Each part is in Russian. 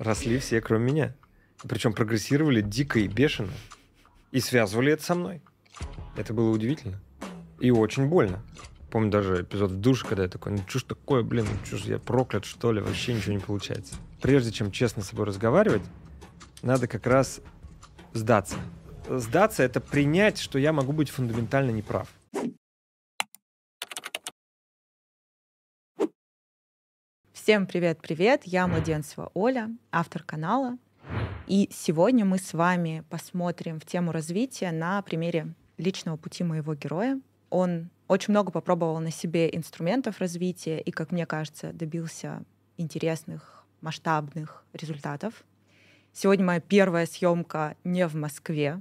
росли все, кроме меня. Причем прогрессировали дико и бешено. И связывали это со мной. Это было удивительно. И очень больно. Помню даже эпизод в душе, когда я такой, ну что ж такое, блин, ну что ж я проклят, что ли, вообще ничего не получается. Прежде чем честно с собой разговаривать, надо как раз сдаться. Сдаться — это принять, что я могу быть фундаментально неправ. Всем привет-привет! Я Младенцева Оля, автор канала. И сегодня мы с вами посмотрим в тему развития на примере личного пути моего героя. Он очень много попробовал на себе инструментов развития и, как мне кажется, добился интересных, масштабных результатов. Сегодня моя первая съемка не в Москве,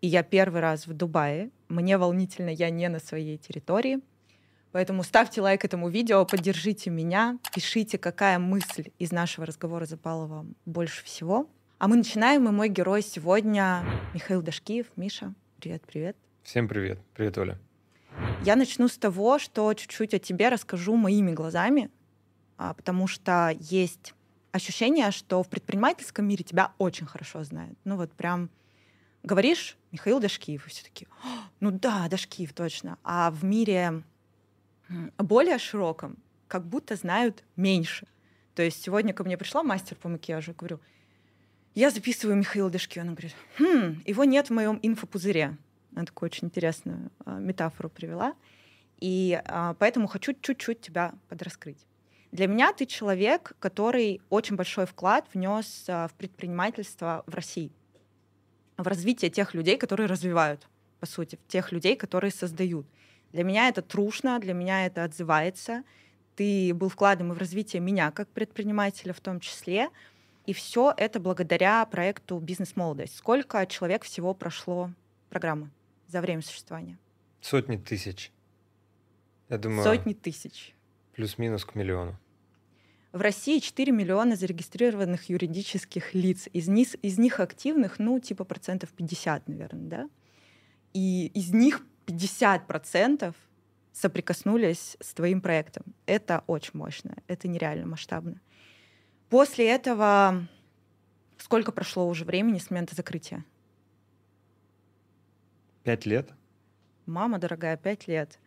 и я первый раз в Дубае. Мне волнительно, я не на своей территории — Поэтому ставьте лайк этому видео, поддержите меня, пишите, какая мысль из нашего разговора запала вам больше всего. А мы начинаем, и мой герой сегодня Михаил Дашкиев. Миша, привет-привет. Всем привет. Привет, Оля. Я начну с того, что чуть-чуть о тебе расскажу моими глазами, а, потому что есть ощущение, что в предпринимательском мире тебя очень хорошо знают. Ну вот прям говоришь Михаил Дашкиев, и все таки «А, ну да, Дашкиев, точно. А в мире более широком как будто знают меньше. То есть сегодня ко мне пришла мастер по макияжу, говорю, я записываю Михаила Дышки. Он говорит, хм, его нет в моем инфопузыре. Она такую очень интересную э, метафору привела. И э, поэтому хочу чуть-чуть тебя подраскрыть. Для меня ты человек, который очень большой вклад внес э, в предпринимательство в России, в развитие тех людей, которые развивают, по сути, тех людей, которые создают. Для меня это трушно, для меня это отзывается. Ты был вкладом и в развитие меня как предпринимателя в том числе. И все это благодаря проекту «Бизнес-молодость». Сколько человек всего прошло программы за время существования? Сотни тысяч. Я думаю, Сотни тысяч. Плюс-минус к миллиону. В России 4 миллиона зарегистрированных юридических лиц. Из них, из них активных, ну, типа процентов 50, наверное, да? И из них 50% соприкоснулись с твоим проектом. Это очень мощно, это нереально масштабно. После этого сколько прошло уже времени с момента закрытия? Пять лет. Мама дорогая, пять лет.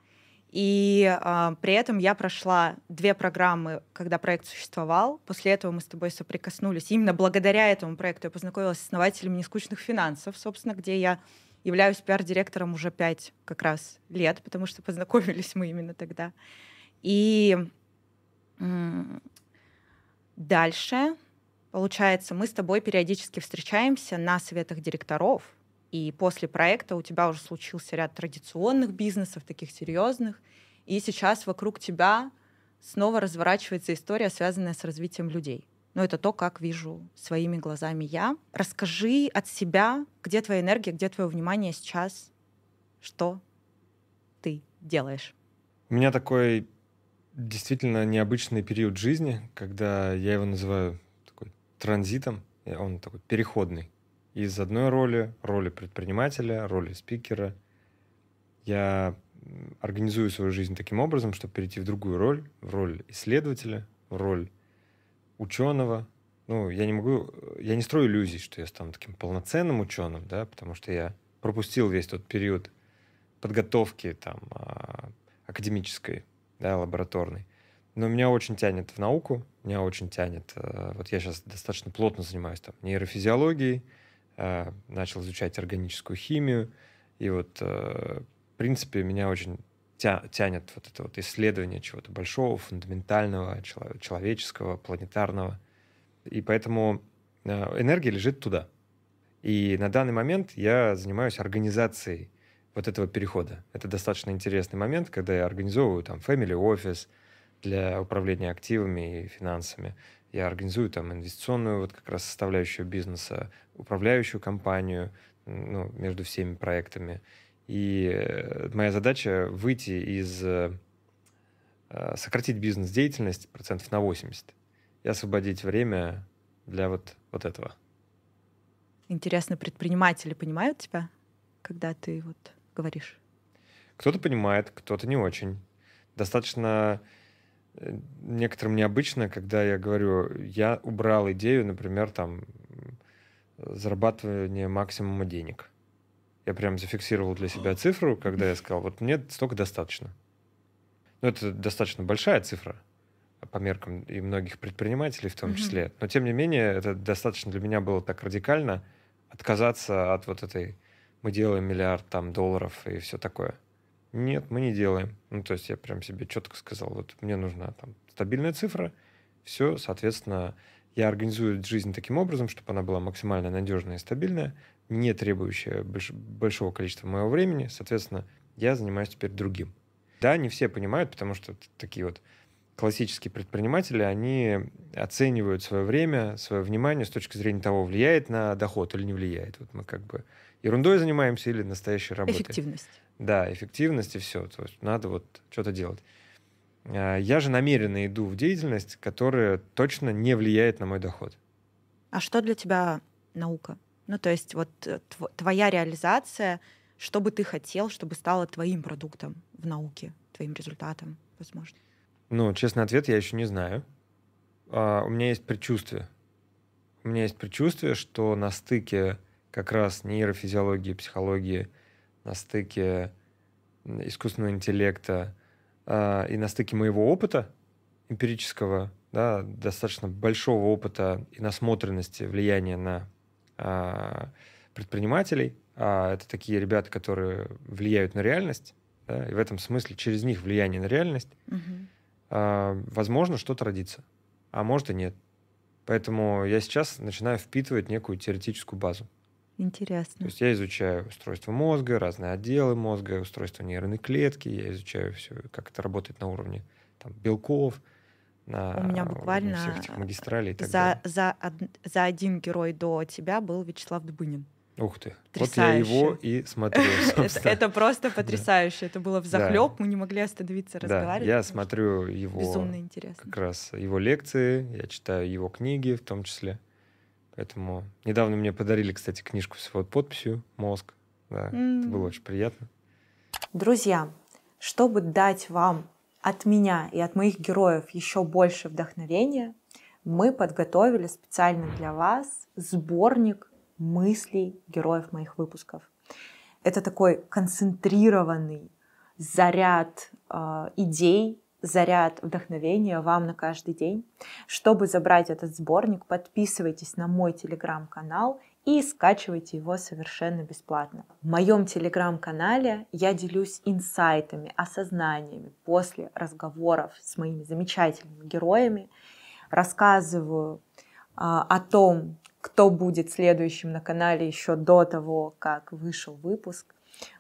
И э, при этом я прошла две программы, когда проект существовал. После этого мы с тобой соприкоснулись. Именно благодаря этому проекту я познакомилась с основателями нескучных финансов, собственно, где я являюсь пиар-директором уже пять как раз лет, потому что познакомились мы именно тогда. И дальше, получается, мы с тобой периодически встречаемся на советах директоров, и после проекта у тебя уже случился ряд традиционных бизнесов, таких серьезных, и сейчас вокруг тебя снова разворачивается история, связанная с развитием людей но это то, как вижу своими глазами я. Расскажи от себя, где твоя энергия, где твое внимание сейчас, что ты делаешь. У меня такой действительно необычный период жизни, когда я его называю такой транзитом, э, он такой переходный. Из одной роли, роли предпринимателя, роли спикера, я организую свою жизнь таким образом, чтобы перейти в другую роль, в роль исследователя, в роль ученого. Ну, я не могу, э, я не строю иллюзий, что я стану таким полноценным ученым, да, потому что я пропустил весь тот период подготовки там а, академической, да, лабораторной. Но меня очень тянет в науку, меня очень тянет. Э, вот я сейчас достаточно плотно занимаюсь там нейрофизиологией, э, начал изучать органическую химию, и вот, в принципе, меня очень тя, тянет вот это вот исследование чего-то большого, фундаментального, человеческого, планетарного. И поэтому э, энергия лежит туда. И на данный момент я занимаюсь организацией вот этого перехода. Это достаточно интересный момент, когда я организовываю там family office для управления активами и финансами. Я организую там инвестиционную вот как раз составляющую бизнеса, управляющую компанию ну, между всеми проектами. И э, моя задача выйти из... Э, э, сократить бизнес-деятельность процентов на 80 и освободить время для вот, вот этого. Интересно, предприниматели понимают тебя, когда ты вот говоришь? Кто-то понимает, кто-то не очень. Достаточно некоторым необычно, когда я говорю, я убрал идею, например, там зарабатывание максимума денег – я прям зафиксировал для себя цифру, когда я сказал, вот мне столько достаточно. Ну, это достаточно большая цифра по меркам и многих предпринимателей в том mm-hmm. числе. Но, тем не менее, это достаточно для меня было так радикально отказаться от вот этой «мы делаем миллиард там долларов» и все такое. Нет, мы не делаем. Ну, то есть я прям себе четко сказал, вот мне нужна там стабильная цифра, все, соответственно, я организую жизнь таким образом, чтобы она была максимально надежная и стабильная, не требующая больш большого количества моего времени, соответственно, я занимаюсь теперь другим. Да, не все понимают, потому что такие вот классические предприниматели, они оценивают свое время, свое внимание с точки зрения того, влияет на доход или не влияет. Вот мы как бы ерундой занимаемся или настоящей работой. Эффективность. Да, эффективность и все. То есть надо вот что-то делать. А, я же намеренно иду в деятельность, которая точно не влияет на мой доход. А что для тебя наука? Ну, то есть вот э, твоя реализация, что бы ты хотел, чтобы стало твоим продуктом в науке, твоим результатом, возможно? Ну, честный ответ я еще не знаю. А, у меня есть предчувствие. У меня есть предчувствие, что на стыке как раз нейрофизиологии, психологии, на стыке искусственного интеллекта э, и на стыке моего опыта эмпирического, да, достаточно большого опыта и насмотренности влияния на а, предпринимателей, а это такие ребята, которые влияют на реальность, да, и в этом смысле через них влияние на реальность, угу. возможно, что-то родится, а может и нет. Поэтому я сейчас начинаю впитывать некую теоретическую базу. Интересно. То есть я изучаю устройство мозга, разные отделы мозга, устройство нейронной клетки, я изучаю все, как это работает на уровне там, белков, у меня э, буквально магистралей. за, За, за один герой до тебя был Вячеслав Дубынин. Ух ты. Потрясающе. Вот я его и смотрю. это, это просто потрясающе. Да. Это было в захлеб, да. мы не могли остановиться, разговаривать. да. Я смотрю его безумно интересно. Как раз его лекции, я читаю его книги в том числе. Поэтому недавно мне подарили, кстати, книжку с его подписью "Мозг". Да, mm. это было очень приятно. Друзья, чтобы дать вам от меня и от моих героев еще больше вдохновения, мы подготовили специально для вас сборник мыслей героев моих выпусков. Это такой концентрированный заряд э, идей, заряд вдохновения вам на каждый день. Чтобы забрать этот сборник, подписывайтесь на мой телеграм-канал и скачивайте его совершенно бесплатно. В моем телеграм-канале я делюсь инсайтами, осознаниями после разговоров с моими замечательными героями, рассказываю а, о том, кто будет следующим на канале еще до того, как вышел выпуск.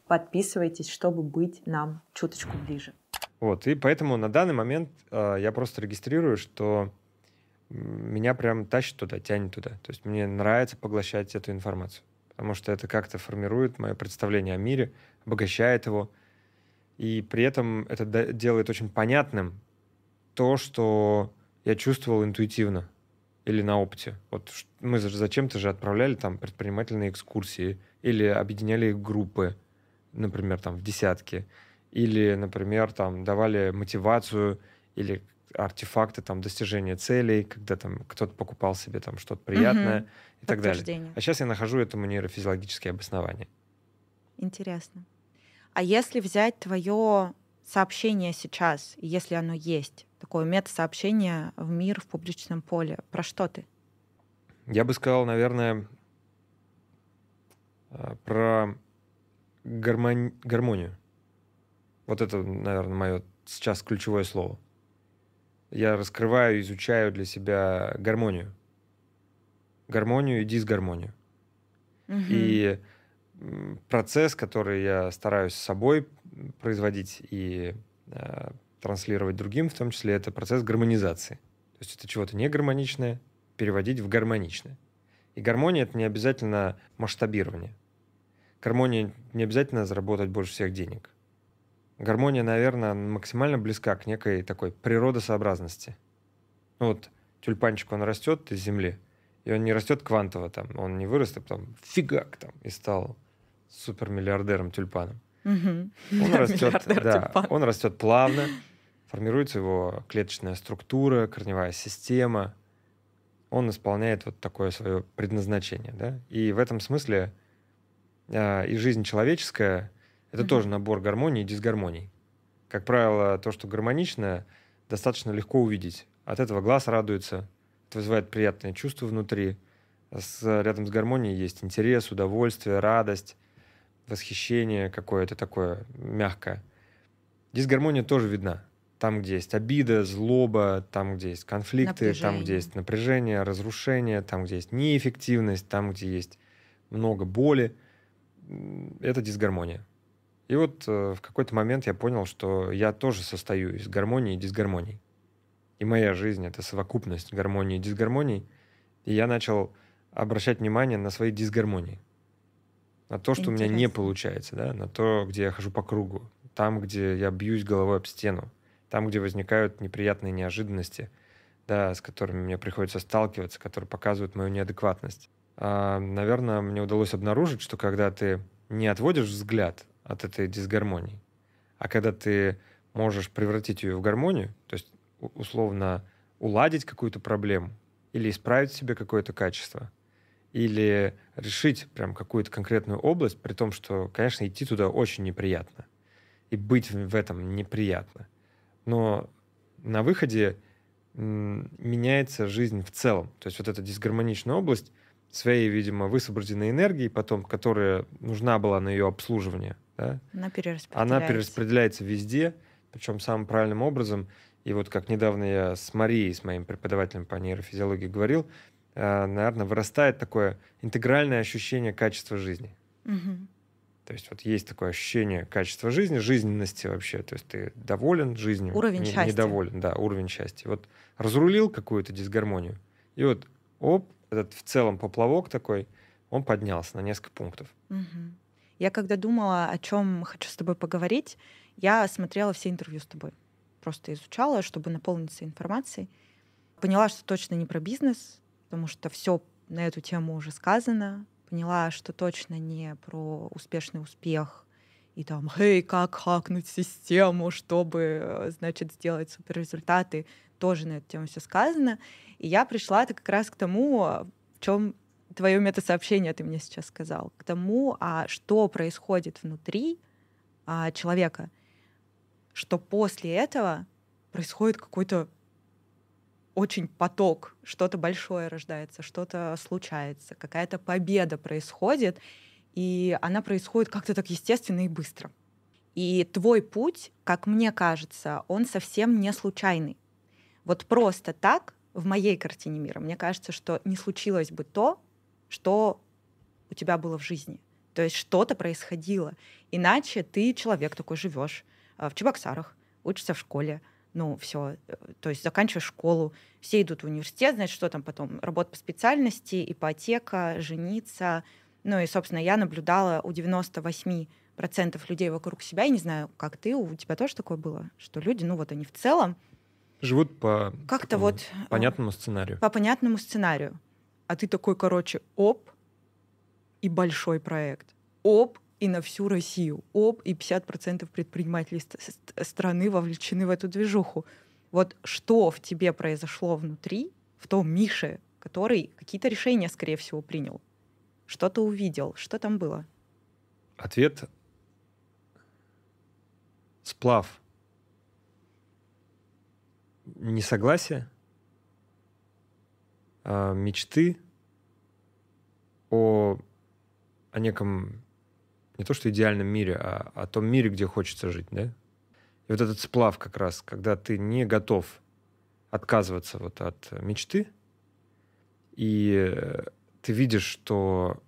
Подписывайтесь, чтобы быть нам чуточку ближе. Вот, и поэтому на данный момент э, я просто регистрирую, что меня прям тащит туда, тянет туда. То есть мне нравится поглощать эту информацию, потому что это как-то формирует мое представление о мире, обогащает его, и при этом это делает очень понятным то, что я чувствовал интуитивно или на опыте. Вот мы зачем-то же отправляли там предпринимательные экскурсии или объединяли их группы, например, там в десятки, или, например, там давали мотивацию или артефакты, там, достижения целей, когда там кто-то покупал себе там что-то приятное угу. и так далее. А сейчас я нахожу этому нейрофизиологические обоснования. Интересно. А если взять твое сообщение сейчас, если оно есть, такое мета-сообщение в мир, в публичном поле, про что ты? Я бы сказал, наверное, э, про гармони... гармонию. Вот это, наверное, мое сейчас ключевое слово я раскрываю, изучаю для себя гармонию. Гармонию и дисгармонию. Угу. И процесс, который я стараюсь с собой производить и э, транслировать другим, в том числе, это процесс гармонизации. То есть это чего-то негармоничное переводить в гармоничное. И гармония — это не обязательно масштабирование. Гармония не обязательно заработать больше всех денег гармония, наверное, максимально близка к некой такой природосообразности. Ну вот тюльпанчик, он растет из земли, и он не растет квантово там, он не вырос, а потом фигак там и стал супермиллиардером тюльпаном. Угу. Он, растет, да, тюльпан. он растет плавно, формируется его клеточная структура, корневая система. Он исполняет вот такое свое предназначение. Да? И в этом смысле э, и жизнь человеческая это mm-hmm. тоже набор гармонии и дисгармоний. Как правило, то, что гармоничное, достаточно легко увидеть. От этого глаз радуется, это вызывает приятное чувство внутри. С, рядом с гармонией есть интерес, удовольствие, радость, восхищение какое-то такое мягкое. Дисгармония тоже видна. Там, где есть обида, злоба, там, где есть конфликты, напряжение. там, где есть напряжение, разрушение, там, где есть неэффективность, там, где есть много боли. Это дисгармония. И вот э, в какой-то момент я понял, что я тоже состою из гармонии и дисгармоний. И моя жизнь — это совокупность гармонии и дисгармоний. И я начал обращать внимание на свои дисгармонии. На то, что Интересно. у меня не получается, да? на то, где я хожу по кругу, там, где я бьюсь головой об стену, там, где возникают неприятные неожиданности, да, с которыми мне приходится сталкиваться, которые показывают мою неадекватность. А, наверное, мне удалось обнаружить, что когда ты не отводишь взгляд от этой дисгармонии. А когда ты можешь превратить ее в гармонию, то есть условно уладить какую-то проблему или исправить в себе какое-то качество, или решить прям какую-то конкретную область, при том, что, конечно, идти туда очень неприятно. И быть в этом неприятно. Но на выходе меняется жизнь в целом. То есть вот эта дисгармоничная область своей, видимо, высвобожденной энергии потом, которая нужна была на ее обслуживание, да? Она перераспределяется. Она перераспределяется везде, причем самым правильным образом. И вот как недавно я с Марией, с моим преподавателем по нейрофизиологии говорил, э, наверное, вырастает такое интегральное ощущение качества жизни. Угу. То есть вот есть такое ощущение качества жизни, жизненности вообще. То есть ты доволен жизнью. Уровень не, счастья. Недоволен, да, уровень счастья. Вот разрулил какую-то дисгармонию, и вот оп, этот в целом поплавок такой, он поднялся на несколько пунктов. Угу. Я когда думала, о чем хочу с тобой поговорить, я смотрела все интервью с тобой. Просто изучала, чтобы наполниться информацией. Поняла, что точно не про бизнес, потому что все на эту тему уже сказано. Поняла, что точно не про успешный успех и там, эй, как хакнуть систему, чтобы, э, значит, сделать супер результаты. Тоже на эту тему все сказано. И я пришла это как раз к тому, э, в чем твое метасообщение ты мне сейчас сказал, к тому, а что происходит внутри а, человека, что после этого происходит какой-то очень поток, что-то большое рождается, что-то случается, какая-то победа происходит, и она происходит как-то так естественно и быстро. И твой путь, как мне кажется, он совсем не случайный. Вот просто так в моей картине мира. Мне кажется, что не случилось бы то, что у тебя было в жизни. То есть что-то происходило. Иначе ты человек такой живешь э, в Чебоксарах, учишься в школе, ну, все, э, то есть заканчиваешь школу, все идут в университет, значит, что там потом, работа по специальности, ипотека, жениться. Ну и, собственно, я наблюдала у 98% людей вокруг себя, я не знаю, как ты, у тебя тоже такое было, что люди, ну вот они в целом... Живут по как-то вот э, понятному сценарию. По понятному сценарию. А ты такой, короче, оп, и большой проект. Оп, и на всю Россию. Оп, и 50% предпринимателей страны вовлечены в эту движуху. Вот что в тебе произошло внутри, в том Мише, который какие-то решения, скорее всего, принял? Что то увидел? Что там было? Ответ — сплав. Несогласие, а, мечты о, о неком не то что идеальном мире, а о том мире, где хочется жить, да? И вот этот сплав как раз, когда ты не готов отказываться вот от мечты, и э, ты видишь, что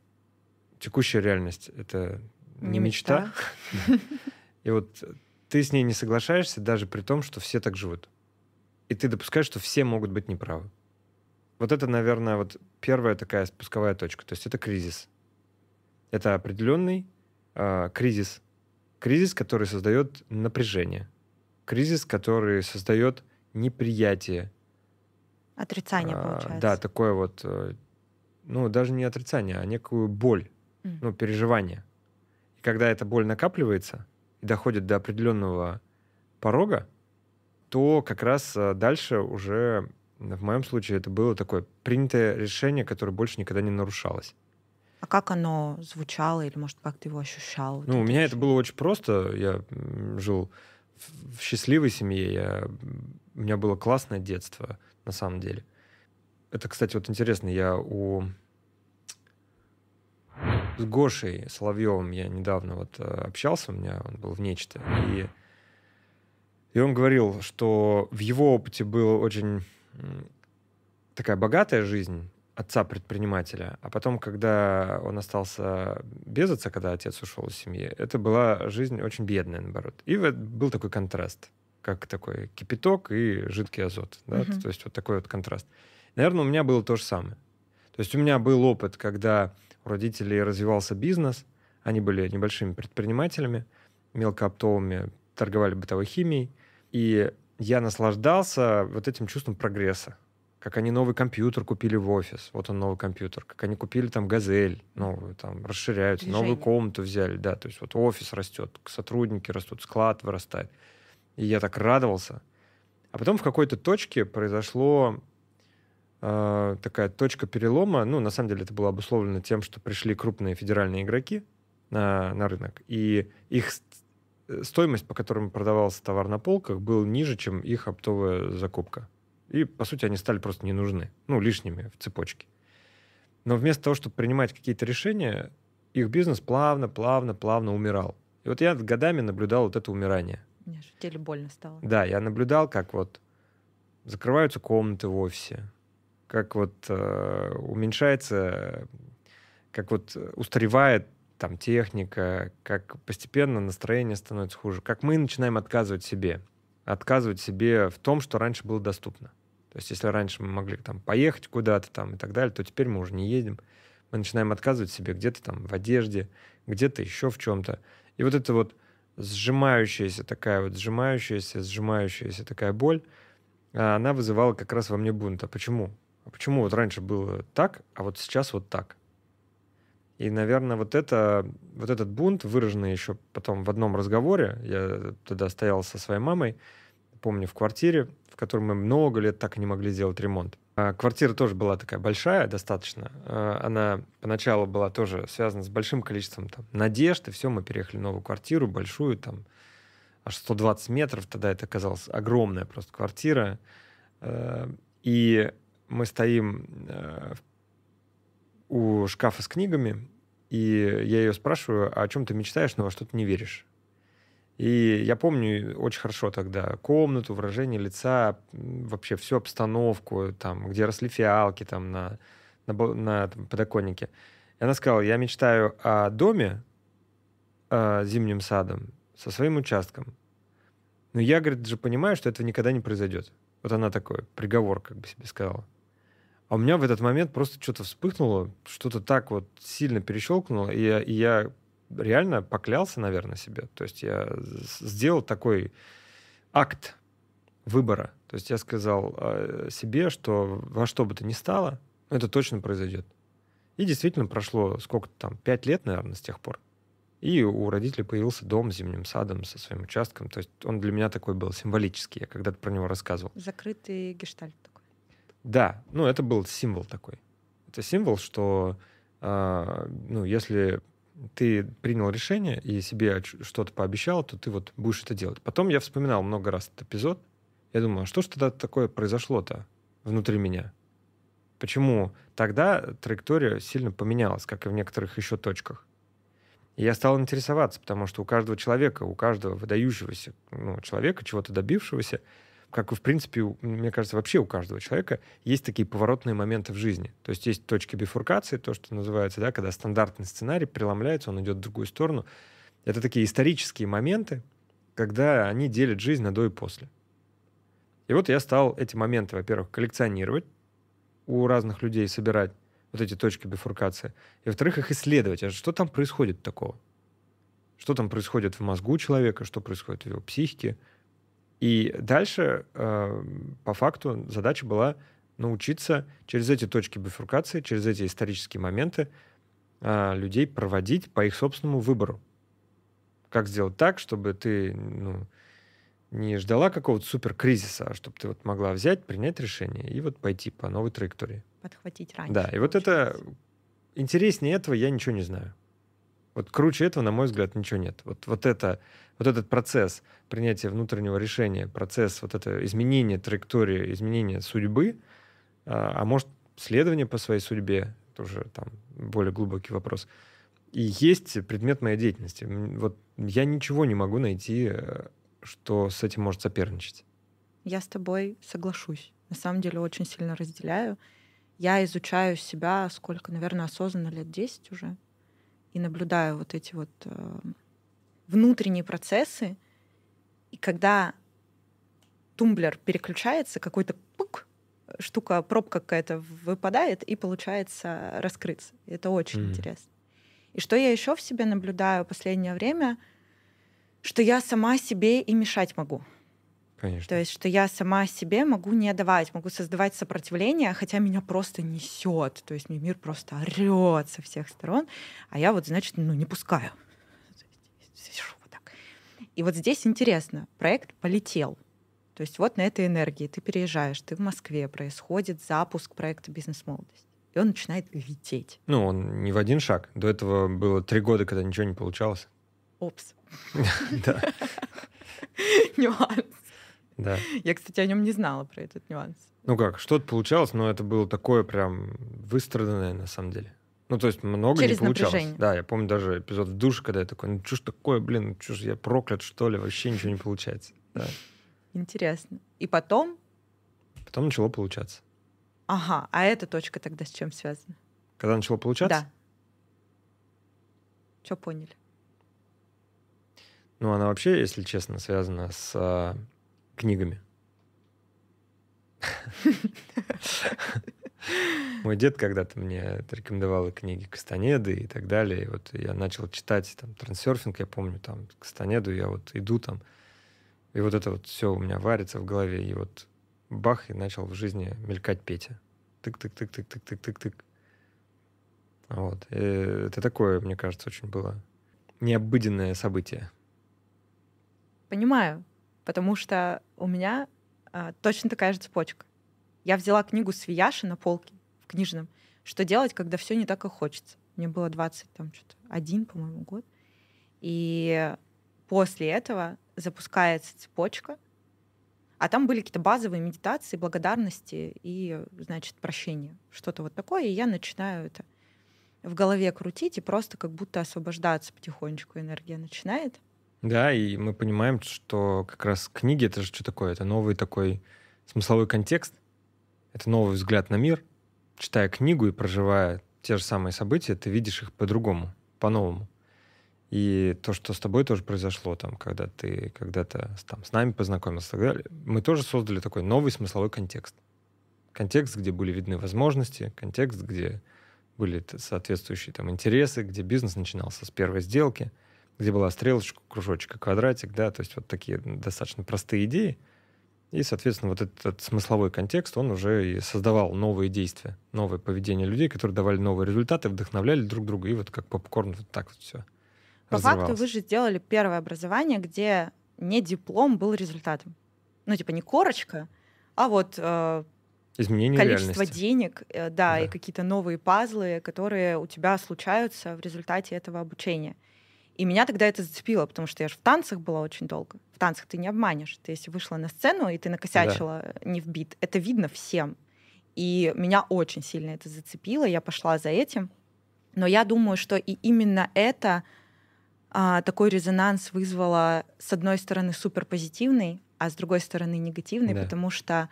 текущая реальность — это не, мечта. И вот ты с ней не соглашаешься, даже при том, что все так живут. И ты допускаешь, что все могут быть неправы. Вот это, наверное, вот первая такая спусковая точка. То есть это кризис. Это определенный э, кризис. Кризис, который создает напряжение. Кризис, который создает неприятие. Отрицание, а, получается. Да, такое вот, э, ну, даже не отрицание, а некую боль, mm. ну, переживание. И когда эта боль накапливается и доходит до определенного порога, то как раз э, дальше уже в моем случае это было такое принятое решение, которое больше никогда не нарушалось. А как оно звучало или, может, как ты его ощущал? Ну, у меня это было очень просто. Я жил в счастливой семье. Я... У меня было классное детство, на самом деле. Это, кстати, вот интересно. Я у с Гошей Соловьевым я недавно вот э, общался, у меня он был в нечто, и, и он говорил, что в его опыте было очень такая богатая жизнь отца-предпринимателя, а потом, когда он остался без отца, когда отец ушел из семьи, это была жизнь очень бедная, наоборот. И вот был такой контраст, как такой кипяток и жидкий азот. Да? Угу. То есть вот такой вот контраст. Наверное, у меня было то же самое. То есть у меня был опыт, когда у родителей развивался бизнес, они были небольшими предпринимателями, мелкооптовыми, торговали бытовой химией, и я наслаждался вот этим чувством прогресса. Как они новый компьютер купили в офис, вот он новый компьютер, как они купили там газель новую, там расширяются, Движение. новую комнату взяли, да, то есть вот офис растет, сотрудники растут, склад вырастает. И я так радовался. А потом в какой-то точке произошло э, такая точка перелома. Ну, на самом деле это было обусловлено тем, что пришли крупные федеральные игроки на, на рынок, и их Э, стоимость, по которой продавался товар на полках, был ниже, чем их оптовая закупка. И, по сути, они стали просто не нужны, ну, лишними в цепочке. Но вместо того, чтобы принимать какие-то решения, их бизнес плавно, плавно, плавно умирал. И вот я годами наблюдал вот это умирание. Мне же в теле больно стало. Да, я наблюдал, как вот закрываются комнаты в офисе, как вот э, уменьшается, как вот э, устаревает там техника, как постепенно настроение становится хуже, как мы начинаем отказывать себе, отказывать себе в том, что раньше было доступно. То есть если раньше мы могли там поехать куда-то там и так далее, то теперь мы уже не едем. Мы начинаем отказывать себе где-то там в одежде, где-то еще в чем-то. И вот эта вот сжимающаяся такая вот сжимающаяся, сжимающаяся такая боль, а, она вызывала как раз во мне бунт. А почему? А почему вот раньше было так, а вот сейчас вот так? И, наверное, вот, это, вот этот бунт, выраженный еще потом в одном разговоре, я тогда стоял со своей мамой, помню, в квартире, в которой мы много лет так и не могли сделать ремонт. А квартира тоже была такая большая достаточно. А, она поначалу была тоже связана с большим количеством там, надежд, и все, мы переехали в новую квартиру, большую, там, аж 120 метров, тогда это оказалась огромная просто квартира. А, и мы стоим а, в у шкафа с книгами, и я ее спрашиваю, а о чем ты мечтаешь, но во что ты не веришь? И я помню очень хорошо тогда комнату, выражение лица, вообще всю обстановку, там, где росли фиалки там, на, на, на там, подоконнике. И она сказала, я мечтаю о доме э, зимним садом со своим участком. Но я, говорит, же понимаю, что этого никогда не произойдет. Вот она такой приговор как бы себе сказала. А у меня в этот момент просто что-то вспыхнуло, что-то так вот сильно перещелкнуло, и я, и я реально поклялся, наверное, себе. То есть я сделал такой акт выбора. То есть я сказал э, себе, что во что бы то ни стало, это точно произойдет. И действительно прошло сколько то там, пять лет, наверное, с тех пор. И у родителей появился дом с зимним садом, со своим участком. То есть он для меня такой был символический. Я когда-то про него рассказывал. Закрытый гештальт. Да, ну это был символ такой. Это символ, что э, ну, если ты принял решение и себе что-то пообещал, то ты вот будешь это делать. Потом я вспоминал много раз этот эпизод. Я думал, а что ж тогда такое произошло-то внутри меня? Почему тогда траектория сильно поменялась, как и в некоторых еще точках? И я стал интересоваться, потому что у каждого человека, у каждого выдающегося ну, человека, чего-то добившегося, как и, в принципе, мне кажется, вообще у каждого человека есть такие поворотные моменты в жизни. То есть есть точки бифуркации, то, что называется, да, когда стандартный сценарий преломляется, он идет в другую сторону. Это такие исторические моменты, когда они делят жизнь на до и после. И вот я стал эти моменты, во-первых, коллекционировать, у разных людей собирать вот эти точки бифуркации. И, во-вторых, их исследовать. А что там происходит такого? Что там происходит в мозгу человека, что происходит в его психике – и дальше, э, по факту, задача была научиться через эти точки бифуркации, через эти исторические моменты а, людей проводить по их собственному выбору. Как сделать так, чтобы ты ну, не ждала какого-то суперкризиса, а чтобы ты вот могла взять, принять решение и вот пойти по новой траектории. Подхватить раньше. Да, и вот получается. это... Интереснее этого я ничего не знаю. Вот круче этого, на мой взгляд, ничего нет. Вот, вот, это, вот этот процесс принятия внутреннего решения, процесс вот это изменения траектории, изменения судьбы, а, а может, следование по своей судьбе, тоже там более глубокий вопрос, и есть предмет моей деятельности. Вот я ничего не могу найти, э, что с этим может соперничать. Я с тобой соглашусь. На самом деле очень сильно разделяю. Я изучаю себя сколько, наверное, осознанно лет 10 уже и наблюдаю вот эти вот э, внутренние процессы, и когда тумблер переключается, какой-то пук, штука, пробка какая-то выпадает, и получается раскрыться. Это очень mm. интересно. И что я еще в себе наблюдаю в последнее время, что я сама себе и мешать могу. Конечно. То есть, что я сама себе могу не давать, могу создавать сопротивление, хотя меня просто несет. То есть, мой мир просто орет со всех сторон, а я вот, значит, ну, не пускаю. Сижу вот так. И вот здесь интересно. Проект полетел. То есть вот на этой энергии ты переезжаешь, ты в Москве, происходит запуск проекта «Бизнес-молодость». И он начинает лететь. Ну, он не в один шаг. До этого было три года, когда ничего не получалось. Опс. Да. Нюанс. Да. Я, кстати, о нем не знала про этот нюанс. Ну как, что-то получалось, но это было такое прям выстраданное на самом деле. Ну, то есть много Через не получалось. Напряжение. Да, я помню даже эпизод в душе, когда я такой, ну что ж такое, блин, что ж я проклят, что ли, вообще ничего не получается. Да. Интересно. И потом? Потом начало получаться. Ага, а эта точка тогда с чем связана? Когда начало получаться? Да. Что поняли? Ну, она вообще, если честно, связана с а, книгами. Мой дед когда-то мне рекомендовал и книги Кастанеды и так далее. И вот я начал читать там трансерфинг, я помню, там Кастанеду, я вот иду там, и вот это вот все у меня варится в голове, и вот бах, и начал в жизни мелькать Петя. Тык-тык-тык-тык-тык-тык-тык. Вот. И это такое, мне кажется, очень было необыденное событие. Понимаю потому что у меня а, точно такая же цепочка. Я взяла книгу Свияши на полке в книжном. Что делать, когда все не так, и хочется? Мне было 20, там что-то, один, по-моему, год. И после этого запускается цепочка, а там были какие-то базовые медитации, благодарности и, значит, прощение. Что-то вот такое. И я начинаю это в голове крутить и просто как будто освобождаться потихонечку энергия начинает. Да, и мы понимаем, что как раз книги — это же что такое? Это новый такой смысловой контекст, это новый взгляд на мир. Читая книгу и проживая те же самые события, ты видишь их по-другому, по-новому. И то, что с тобой тоже произошло, там, когда ты когда-то там, с нами познакомился и так далее, мы тоже создали такой новый смысловой контекст. Контекст, где были видны возможности, контекст, где были соответствующие там, интересы, где бизнес начинался с первой сделки — где была стрелочка, кружочек, квадратик, да, то есть вот такие достаточно простые идеи. И, соответственно, вот этот, этот смысловой контекст, он уже и создавал новые действия, новое поведение людей, которые давали новые результаты, вдохновляли друг друга, и вот как попкорн вот так вот все По факту вы же сделали первое образование, где не диплом был результатом. Ну, типа не корочка, а вот э, Изменение количество реальности. денег, э, да, да, и какие-то новые пазлы, которые у тебя случаются в результате этого обучения. — и меня тогда это зацепило, потому что я же в танцах была очень долго. В танцах ты не обманешь. Ты если вышла на сцену, и ты накосячила да. Э, не в бит, это видно всем. И меня очень сильно это зацепило, я пошла за этим. Но я думаю, что и именно это а, такой резонанс вызвало, с одной стороны, суперпозитивный, а с другой стороны, негативный, да. потому что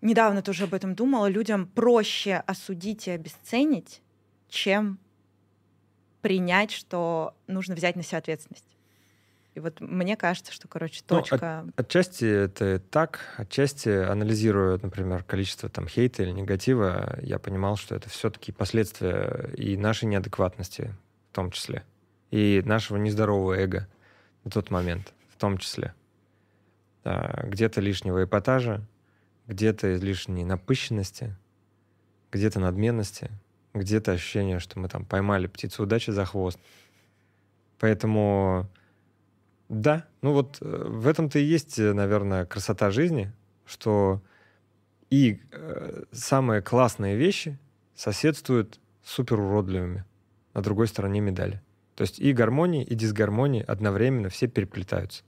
недавно тоже об этом думала, людям проще осудить и обесценить, чем принять, что нужно взять на себя ответственность. И вот мне кажется, что, короче, ну, точка... Ну, от, отчасти это так, отчасти анализируя, например, количество там хейта или негатива, я понимал, что это все-таки последствия и нашей неадекватности в том числе, и нашего нездорового эго на тот момент в том числе. Да, где-то лишнего эпатажа, где-то излишней напыщенности, где-то надменности, где-то ощущение, что мы там поймали птицу удачи за хвост. Поэтому да, ну вот э, в этом-то и есть, э, наверное, красота жизни, что и э, самые классные вещи соседствуют с супер на другой стороне медали. То есть и гармонии, и дисгармонии одновременно все переплетаются.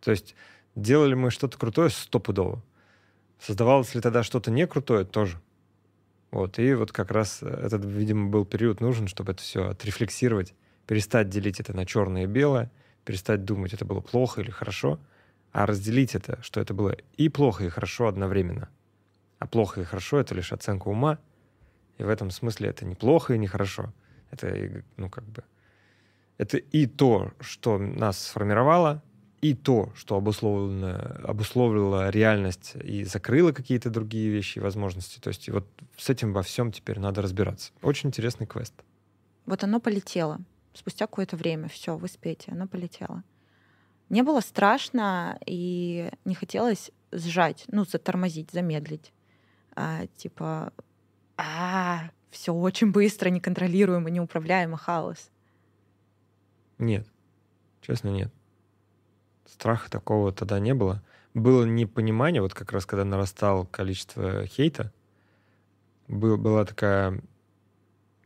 То есть делали мы что-то крутое стопудово. Создавалось ли тогда что-то некрутое тоже. Вот, и вот как раз э, этот, видимо, был период нужен, чтобы это все отрефлексировать, перестать делить это на черное и белое, перестать думать, это было плохо или хорошо, а разделить это, что это было и плохо, и хорошо одновременно. А плохо и хорошо — это лишь оценка ума, и в этом смысле это не плохо и не хорошо. Это, ну, как бы... Это и то, что нас сформировало, и то, что обусловлено, обусловило реальность и закрыло какие-то другие вещи и возможности. То есть вот с этим во всем теперь надо разбираться. Очень интересный квест. Вот оно полетело. Спустя какое-то время, все, вы спите, оно полетело. Не было страшно и не хотелось сжать, ну, затормозить, замедлить. А, типа, а, все очень быстро, неконтролируемо, неуправляемо, хаос. Нет, честно, нет. Страха такого тогда не было. Было непонимание, вот как раз когда нарастало количество хейта, был, была такая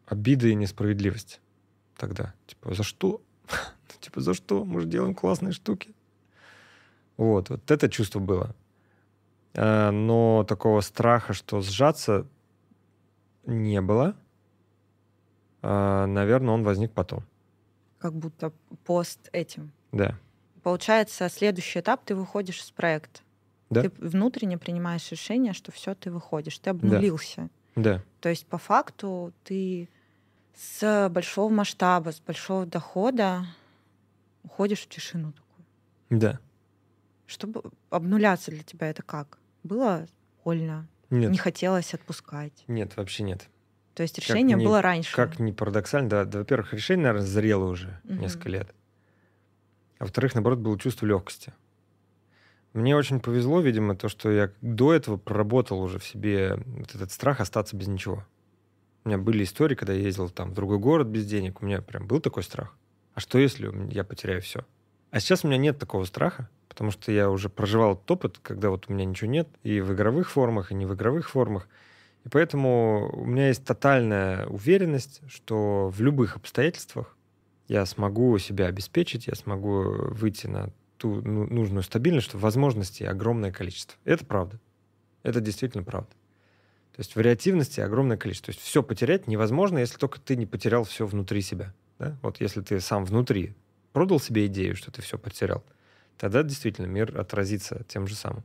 обида и несправедливость тогда. Типа, за что? типа, за что? Мы же делаем классные штуки. Вот, вот это чувство было. А, но такого страха, что сжаться, не было. А, Наверное, он возник потом. Как будто пост этим. Да. Получается, следующий этап ты выходишь из проекта. Да? Ты внутренне принимаешь решение, что все, ты выходишь, ты обнулился. Да. да. То есть по факту ты с большого масштаба, с большого дохода уходишь в тишину такую. Да. Чтобы обнуляться для тебя это как? Было больно? Нет. Не хотелось отпускать? Нет, вообще нет. То есть решение как не, было раньше. Как не парадоксально, да, да во-первых, решение, наверное, зрело уже угу. несколько лет а во-вторых, наоборот, было чувство легкости. Мне очень повезло, видимо, то, что я до этого проработал уже в себе вот этот страх остаться без ничего. У меня были истории, когда я ездил там в другой город без денег, у меня прям был такой страх. А что, если я потеряю все? А сейчас у меня нет такого страха, потому что я уже проживал этот опыт, когда вот у меня ничего нет, и в игровых формах, и не в игровых формах. И поэтому у меня есть тотальная уверенность, что в любых обстоятельствах я смогу себя обеспечить, я смогу выйти на ту ну, нужную стабильность, что возможностей огромное количество. Это правда. Это действительно правда. То есть вариативности огромное количество. То есть все потерять невозможно, если только ты не потерял все внутри себя. Да? Вот если ты сам внутри продал себе идею, что ты все потерял, тогда действительно мир отразится тем же самым.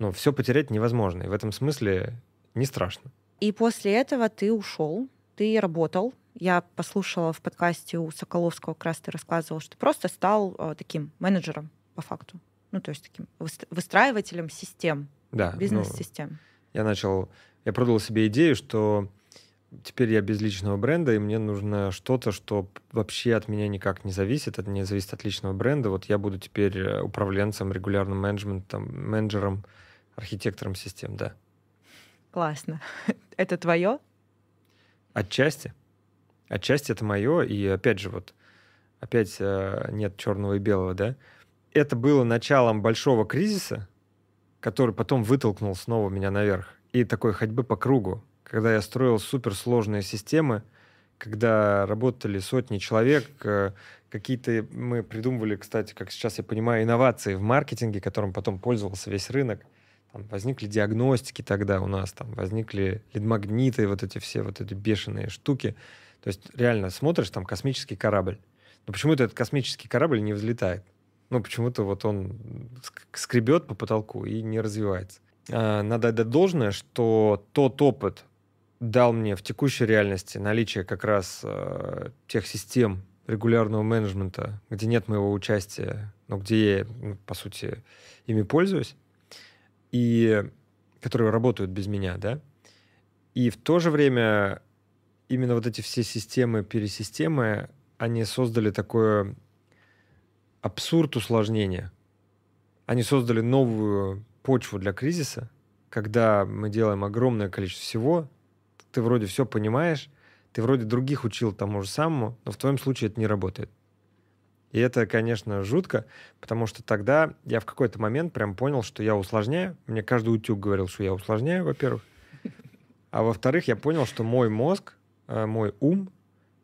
Но все потерять невозможно. И в этом смысле не страшно. И после этого ты ушел, ты работал, я послушала в подкасте у Соколовского, как раз ты рассказывал, что просто стал э, таким менеджером по факту. Ну, то есть таким выстраивателем систем, да, ну, бизнес-систем. Ну, я начал, я продал себе идею, что теперь я без личного бренда, и мне нужно что-то, что вообще от меня никак не зависит, это не зависит от личного бренда. Вот я буду теперь э, управленцем, регулярным менеджментом, менеджером, архитектором систем, да. Классно. Это твое? Отчасти. Отчасти это мое, и опять же, вот опять э, нет черного и белого, да. Это было началом большого кризиса, который потом вытолкнул снова меня наверх. И такой ходьбы по кругу, когда я строил суперсложные системы, когда работали сотни человек, э, какие-то мы придумывали, кстати, как сейчас я понимаю, инновации в маркетинге, которым потом пользовался весь рынок. Там возникли диагностики тогда у нас, там возникли лид-магниты, вот эти все вот эти бешеные штуки. То есть реально смотришь, там космический корабль. Но почему-то этот космический корабль не взлетает. Ну, почему-то вот он скребет по потолку и не развивается. А, надо отдать должное, что тот опыт дал мне в текущей реальности наличие как раз э, тех систем регулярного менеджмента, где нет моего участия, но где я, ну, по сути, ими пользуюсь, и которые работают без меня, да. И в то же время именно вот эти все системы, пересистемы, они создали такое абсурд усложнения. Они создали новую почву для кризиса, когда мы делаем огромное количество всего, ты вроде все понимаешь, ты вроде других учил тому же самому, но в твоем случае это не работает. И это, конечно, жутко, потому что тогда я в какой-то момент прям понял, что я усложняю. Мне каждый утюг говорил, что я усложняю, во-первых. А во-вторых, я понял, что мой мозг Э, мой ум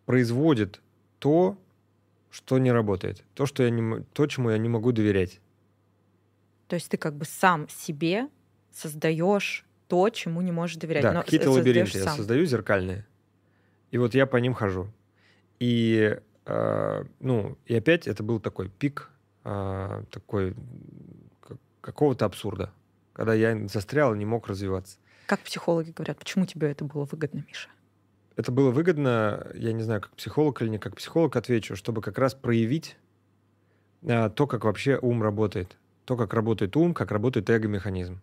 производит то, что не работает, то, что я не, то, чему я не могу доверять. То есть ты как бы сам себе создаешь то, чему не можешь доверять. Да, какие-то лабиринты сам. я создаю зеркальные, и вот я по ним хожу. И э, ну и опять это был такой пик э, такой какого-то абсурда, когда я застрял и не мог развиваться. Как психологи говорят, почему тебе это было выгодно, Миша? это было выгодно, я не знаю, как психолог или не как психолог отвечу, чтобы как раз проявить а, то, как вообще ум работает. То, как работает ум, как работает эго-механизм.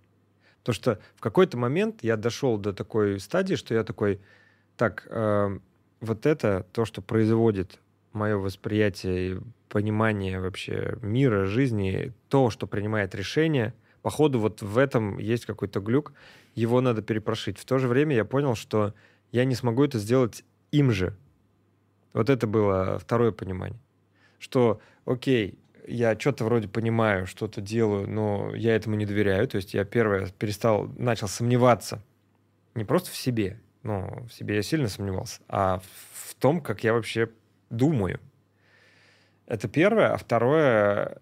То, что в какой-то момент я дошел до такой стадии, что я такой, так, э, вот это то, что производит мое восприятие и понимание вообще мира, жизни, то, что принимает решение, походу вот в этом есть какой-то глюк, его надо перепрошить. В то же время я понял, что я не смогу это сделать им же. Вот это было второе понимание. Что, окей, я что-то вроде понимаю, что-то делаю, но я этому не доверяю. То есть я первое перестал, начал сомневаться. Не просто в себе, но в себе я сильно сомневался, а в том, как я вообще думаю. Это первое. А второе,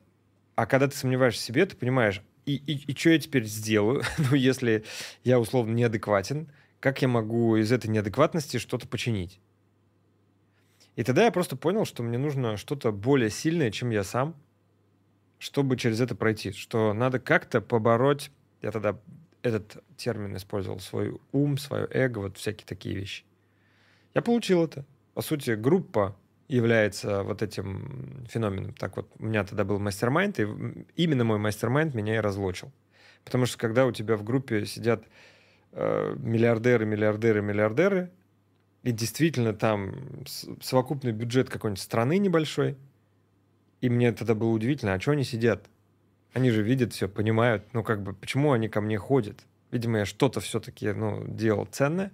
а когда ты сомневаешься в себе, ты понимаешь, и, и, и что я теперь сделаю, ну, если я условно неадекватен, как я могу из этой неадекватности что-то починить. И тогда я просто понял, что мне нужно что-то более сильное, чем я сам, чтобы через это пройти, что надо как-то побороть, я тогда этот термин использовал, свой ум, свое эго, вот всякие такие вещи. Я получил это. По сути, группа является вот этим феноменом. Так вот, у меня тогда был мастер-майнд, и именно мой мастер-майнд меня и разлочил. Потому что когда у тебя в группе сидят Э, миллиардеры, миллиардеры, миллиардеры, и действительно там совокупный бюджет какой-нибудь страны небольшой, и мне тогда было удивительно, а что они сидят? Они же видят все, понимают, ну как бы, почему они ко мне ходят? Видимо, я что-то все-таки, ну, делал ценное.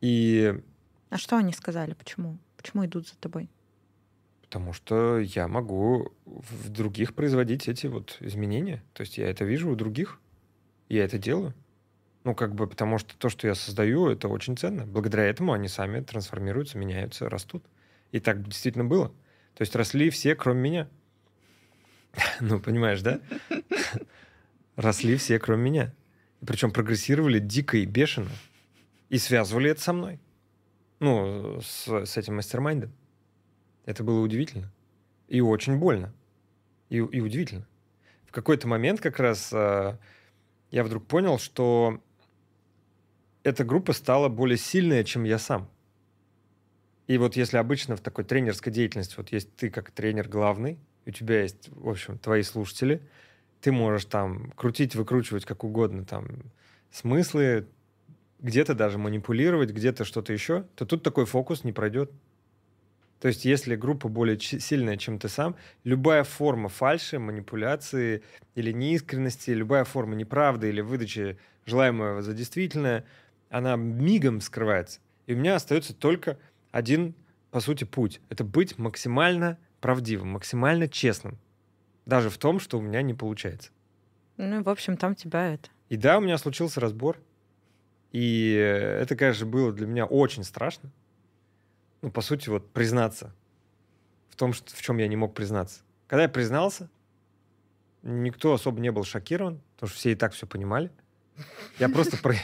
И... А что они сказали? Почему? Почему идут за тобой? Потому что я могу в других производить эти вот изменения. То есть я это вижу у других, я это делаю. Ну, как бы, потому что то, что я создаю, это очень ценно. Благодаря этому они сами трансформируются, меняются, растут. И так действительно было. То есть росли все, кроме меня. Ну, понимаешь, да? Росли все, кроме меня. Причем прогрессировали дико и бешено. И связывали это со мной. Ну, с, с этим мастер-майндом. Это было удивительно. И очень больно. И, и удивительно. В какой-то момент как раз э, я вдруг понял, что эта группа стала более сильная, чем я сам. И вот если обычно в такой тренерской деятельности, вот есть ты как тренер главный, у тебя есть, в общем, твои слушатели, ты можешь там крутить, выкручивать как угодно там смыслы, где-то даже манипулировать, где-то что-то еще, то тут такой фокус не пройдет. То есть если группа более сильная, чем ты сам, любая форма фальши, манипуляции или неискренности, любая форма неправды или выдачи желаемого за действительное – она мигом скрывается. И у меня остается только один, по сути, путь. Это быть максимально правдивым, максимально честным. Даже в том, что у меня не получается. Ну, в общем, там тебя это. И да, у меня случился разбор. И это, конечно, было для меня очень страшно. Ну, по сути, вот признаться в том, что, в чем я не мог признаться. Когда я признался, никто особо не был шокирован, потому что все и так все понимали – я просто, про...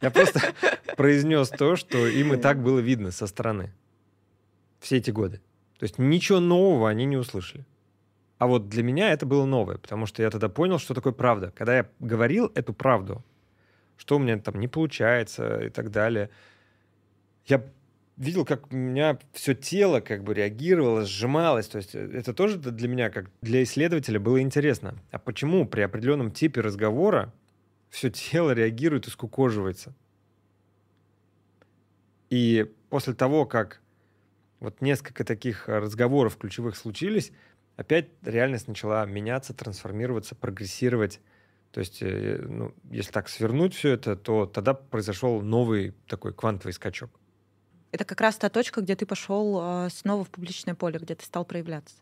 я просто произнес то, что им и так было видно со стороны. Все эти годы. То есть ничего нового они не услышали. А вот для меня это было новое, потому что я тогда понял, что такое правда. Когда я говорил эту правду, что у меня там не получается и так далее, я видел, как у меня все тело как бы реагировало, сжималось. То есть э, это тоже для меня, как для исследователя, было интересно. А почему при определенном типе разговора все тело реагирует и скукоживается. И после того, как вот несколько таких а, разговоров ключевых случились, опять реальность начала меняться, трансформироваться, прогрессировать. То есть, э, ну, если так свернуть все это, то тогда произошел новый такой квантовый скачок. Это как раз та точка, где ты пошел а, снова в публичное поле, где ты стал проявляться.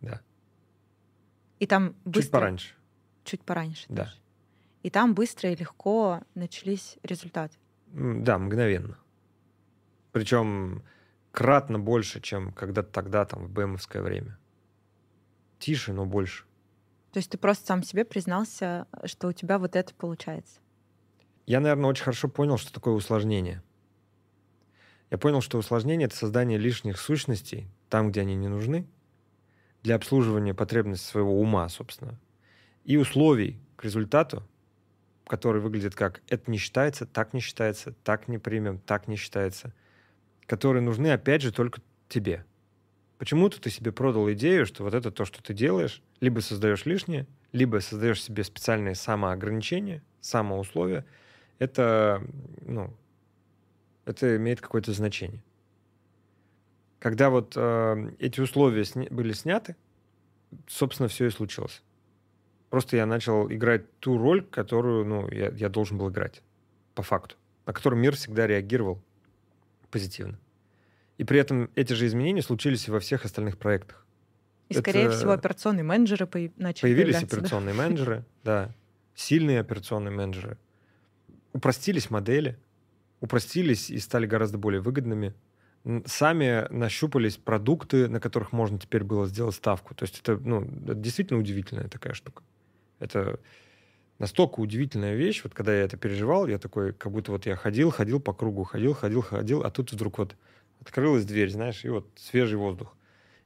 Да. И там быстро... Чуть пораньше. Чуть пораньше. Да. Даже и там быстро и легко начались результаты. Да, мгновенно. Причем кратно больше, чем когда-то тогда, там, в БМовское время. Тише, но больше. То есть ты просто сам себе признался, что у тебя вот это получается? Я, наверное, очень хорошо понял, что такое усложнение. Я понял, что усложнение — это создание лишних сущностей там, где они не нужны, для обслуживания потребностей своего ума, собственно, и условий к результату, который выглядит как «это не считается», «так не считается», «так не примем», «так не считается», которые нужны, опять же, только тебе. Почему-то ты себе продал идею, что вот это то, что ты делаешь, либо создаешь лишнее, либо создаешь себе специальные самоограничения, самоусловия. Это, ну, это имеет какое-то значение. Когда вот э, эти условия сня- были сняты, собственно, все и случилось. Просто я начал играть ту роль, которую ну, я, я должен был играть, по факту, на которую мир всегда реагировал позитивно. И при этом эти же изменения случились и во всех остальных проектах. И, Это... скорее всего, операционные менеджеры появ... начали Появились операционные да? менеджеры, да. Сильные операционные менеджеры. Упростились модели, упростились и стали гораздо более выгодными сами нащупались продукты, на которых можно теперь было сделать ставку. То есть это ну, действительно удивительная такая штука. Это настолько удивительная вещь. Вот когда я это переживал, я такой, как будто вот я ходил, ходил по кругу, ходил, ходил, ходил, а тут вдруг вот открылась дверь, знаешь, и вот свежий воздух.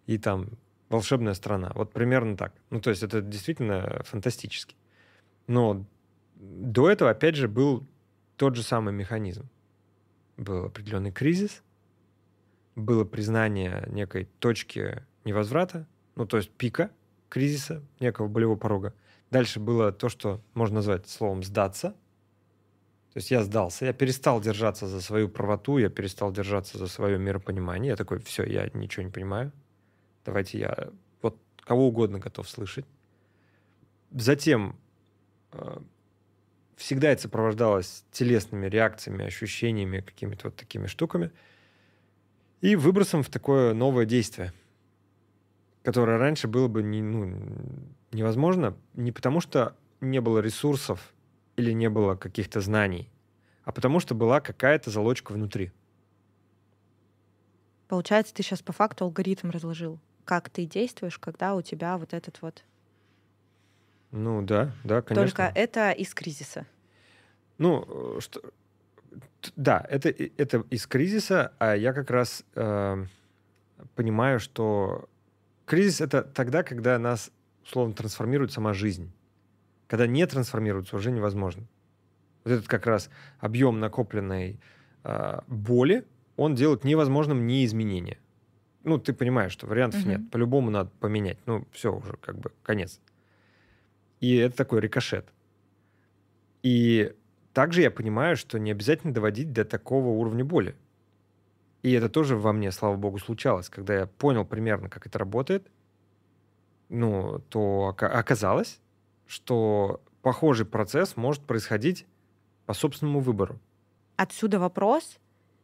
И там волшебная страна. Вот примерно так. Ну, то есть это действительно фантастически. Но до этого, опять же, был тот же самый механизм. Был определенный кризис, было признание некой точки невозврата, ну, то есть пика кризиса, некого болевого порога. Дальше было то, что можно назвать словом «сдаться». То есть я сдался, я перестал держаться за свою правоту, я перестал держаться за свое миропонимание. Я такой, все, я ничего не понимаю. Давайте я вот кого угодно готов слышать. Затем э, всегда это сопровождалось телесными реакциями, ощущениями, какими-то вот такими штуками. И выбросом в такое новое действие, которое раньше было бы не, ну, невозможно не потому, что не было ресурсов или не было каких-то знаний, а потому что была какая-то залочка внутри. Получается, ты сейчас по факту алгоритм разложил. Как ты действуешь, когда у тебя вот этот вот... Ну да, да, конечно. Только это из кризиса. Ну, э, что... да, это, э, это из кризиса, а я как раз э, понимаю, что кризис это тогда, когда нас условно трансформирует сама жизнь. Когда не трансформируется, уже невозможно. Вот этот как раз объем накопленной э, боли, он делает невозможным не изменение. Ну, ты понимаешь, что вариантов угу. нет. По-любому надо поменять. Ну, все уже, как бы, конец. И это такой рикошет. И также я понимаю, что не обязательно доводить до такого уровня боли. И это тоже во мне, слава богу, случалось, когда я понял примерно, как это работает, ну, то оказалось, что похожий процесс может происходить по собственному выбору. Отсюда вопрос,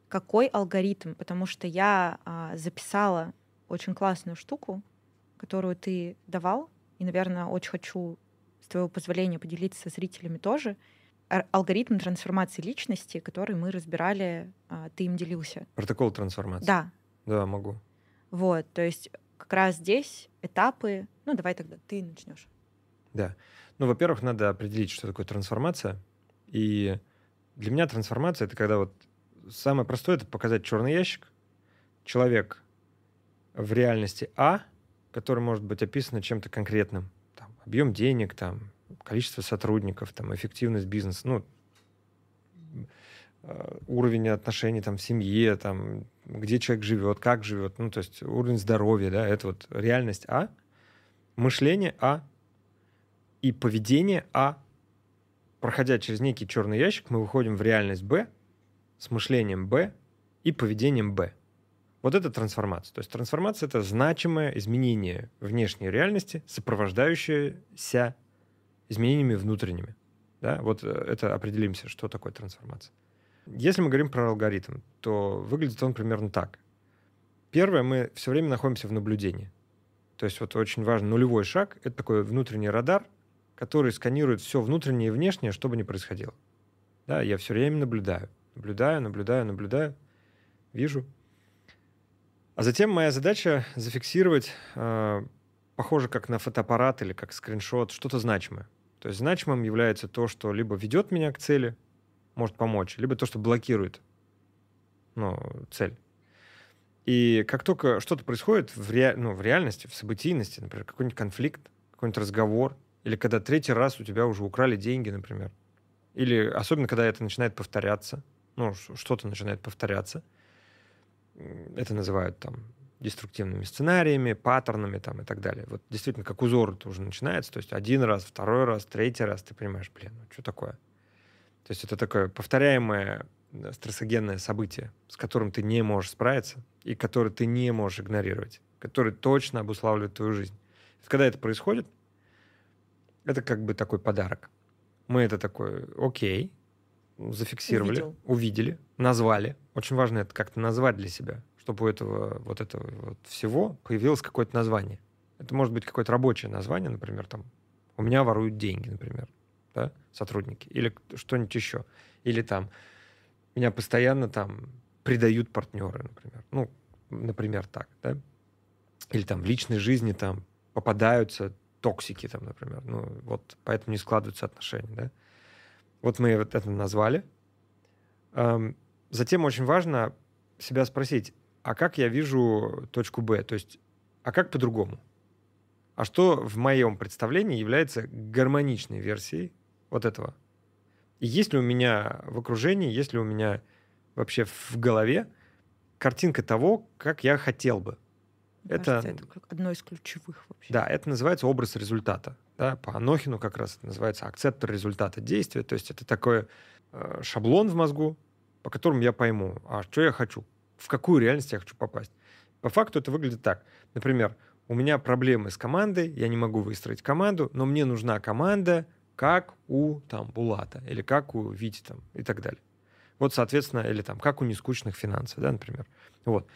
какой алгоритм, потому что я а, записала очень классную штуку, которую ты давал, и, наверное, очень хочу с твоего позволения поделиться со зрителями тоже. Алгоритм трансформации личности, который мы разбирали, а, ты им делился. Протокол трансформации. Да. Да, могу. Вот, то есть как раз здесь этапы. Ну, давай тогда ты начнешь. Да. Ну, во-первых, надо определить, что такое трансформация. И для меня трансформация — это когда вот самое простое — это показать черный ящик. Человек в реальности А, который может быть описан чем-то конкретным. Там, объем денег, там, количество сотрудников, там, эффективность бизнеса. Ну, Э, уровень отношений там, в семье, там, где человек живет, как живет, ну, то есть уровень здоровья, да, это вот реальность А, мышление А и поведение А. Проходя через некий черный ящик, мы выходим в реальность Б с мышлением Б и поведением Б. Вот это трансформация. То есть трансформация — это значимое изменение внешней реальности, сопровождающееся изменениями внутренними. Да? Вот э, это определимся, что такое трансформация. Если мы говорим про алгоритм, то выглядит он примерно так. Первое, мы все время находимся в наблюдении. То есть вот очень важен нулевой шаг — это такой внутренний радар, который сканирует все внутреннее и внешнее, что бы ни происходило. Да, я все время наблюдаю. Наблюдаю, наблюдаю, наблюдаю. Вижу. А затем моя задача зафиксировать, э, похоже, как на фотоаппарат или как скриншот, что-то значимое. То есть значимым является то, что либо ведет меня к цели, может помочь, либо то, что блокирует ну, цель. И как только что-то происходит в, ре... ну, в реальности, в событийности, например, какой-нибудь конфликт, какой-нибудь разговор, или когда третий раз у тебя уже украли деньги, например, или особенно когда это начинает повторяться, ну, что-то начинает повторяться, это называют там деструктивными сценариями, паттернами там и так далее. Вот действительно, как узор это уже начинается, то есть один раз, второй раз, третий раз, ты понимаешь, блин, ну что такое? То есть это такое повторяемое стрессогенное событие, с которым ты не можешь справиться и которое ты не можешь игнорировать, которое точно обуславливает твою жизнь. Когда это происходит, это как бы такой подарок. Мы это такое, окей, ну, зафиксировали, Увидел. увидели, назвали. Очень важно это как-то назвать для себя, чтобы у этого вот этого вот всего появилось какое-то название. Это может быть какое-то рабочее название, например, там «У меня воруют деньги», например да, сотрудники, или что-нибудь еще. Или там меня постоянно там предают партнеры, например. Ну, например, так, да. Или там в личной жизни там попадаются токсики, там, например. Ну, вот поэтому не складываются отношения, да. Вот мы вот это назвали. Эм, затем очень важно себя спросить, а как я вижу точку Б? То есть, а как по-другому? А что в моем представлении является гармоничной версией вот этого. И есть ли у меня в окружении, есть ли у меня вообще в голове картинка того, как я хотел бы. это, кажется, это одно из ключевых вообще. Да, это называется образ результата. Да? По Анохину как раз это называется акцептор результата действия. То есть это такой э, шаблон в мозгу, по которому я пойму, а что я хочу, в какую реальность я хочу попасть. По факту это выглядит так. Например, у меня проблемы с командой, я не могу выстроить команду, но мне нужна команда, как у там, Булата, или как у Вити там, и так далее. Вот, соответственно, или там, как у нескучных финансов, да, например. Вот.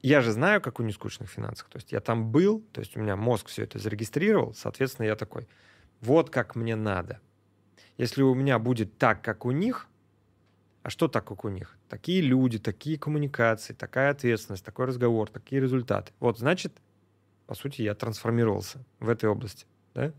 Я же знаю, как у нескучных финансов. То есть я там был, то есть у меня мозг все это зарегистрировал, соответственно, я такой, вот как мне надо. Если у меня будет так, как у них, а что так, как у них? Такие люди, такие коммуникации, такая ответственность, такой разговор, такие результаты. Вот, значит, по сути, я трансформировался в этой области. Да?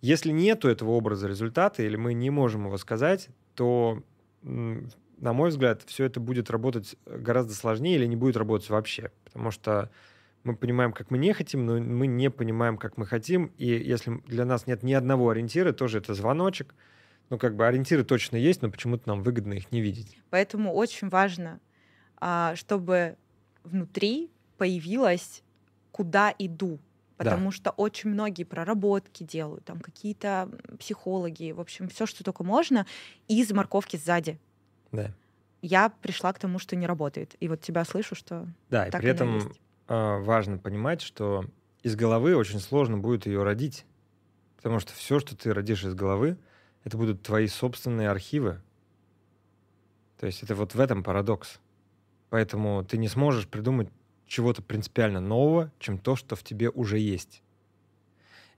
Если нету этого образа результата, или мы не можем его сказать, то, на мой взгляд, все это будет работать гораздо сложнее или не будет работать вообще. Потому что мы понимаем, как мы не хотим, но мы не понимаем, как мы хотим. И если для нас нет ни одного ориентира, тоже это звоночек. Ну, как бы ориентиры точно есть, но почему-то нам выгодно их не видеть. Поэтому очень важно, а, чтобы внутри появилось «куда иду», потому да. что очень многие проработки делают, там какие-то психологи, в общем, все, что только можно, из морковки сзади. Да. Я пришла к тому, что не работает. И вот тебя слышу, что... Да, и при этом есть. А, важно понимать, что из головы очень сложно будет ее родить, потому что все, что ты родишь из головы, это будут твои собственные архивы. То есть это вот в этом парадокс. Поэтому ты не сможешь придумать чего-то принципиально нового, чем то, что в тебе уже есть.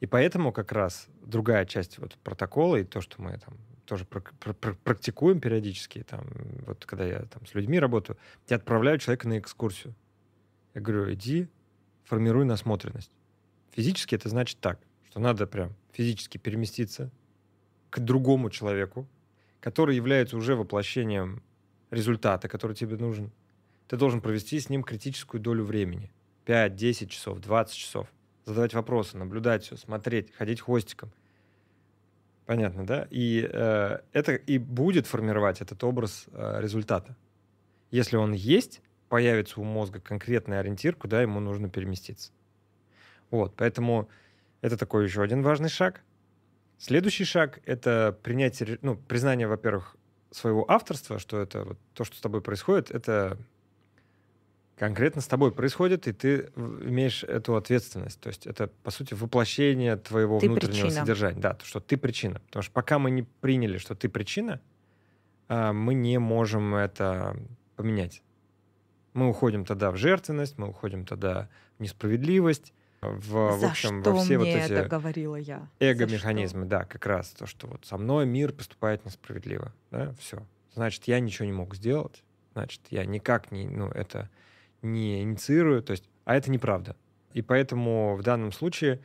И поэтому как раз другая часть вот протокола и то, что мы там тоже практикуем периодически, там, вот когда я там с людьми работаю, я отправляю человека на экскурсию. Я говорю, иди, формируй насмотренность. Физически это значит так, что надо прям физически переместиться к другому человеку, который является уже воплощением результата, который тебе нужен, ты должен провести с ним критическую долю времени. 5, 10 часов, 20 часов. Задавать вопросы, наблюдать все, смотреть, ходить хвостиком. Понятно, да? И э, это и будет формировать этот образ э, результата. Если он есть, появится у мозга конкретный ориентир, куда ему нужно переместиться. Вот, поэтому это такой еще один важный шаг. Следующий шаг — это принятие, ну, признание, во-первых, своего авторства, что это вот, то, что с тобой происходит, это конкретно с тобой происходит, и ты имеешь эту ответственность. То есть это, по сути, воплощение твоего ты внутреннего причина. содержания. Да, то что ты причина. Потому что пока мы не приняли, что ты причина, а, мы не можем это поменять. Мы уходим тогда в жертвенность, мы уходим тогда в несправедливость, в, За в общем, что во все мне вот эти это говорила я? эго-механизмы, да, как раз то, что вот со мной мир поступает несправедливо, да, все. Значит, я ничего не мог сделать, значит, я никак не, ну, это не инициирую, то есть, а это неправда. И поэтому в данном случае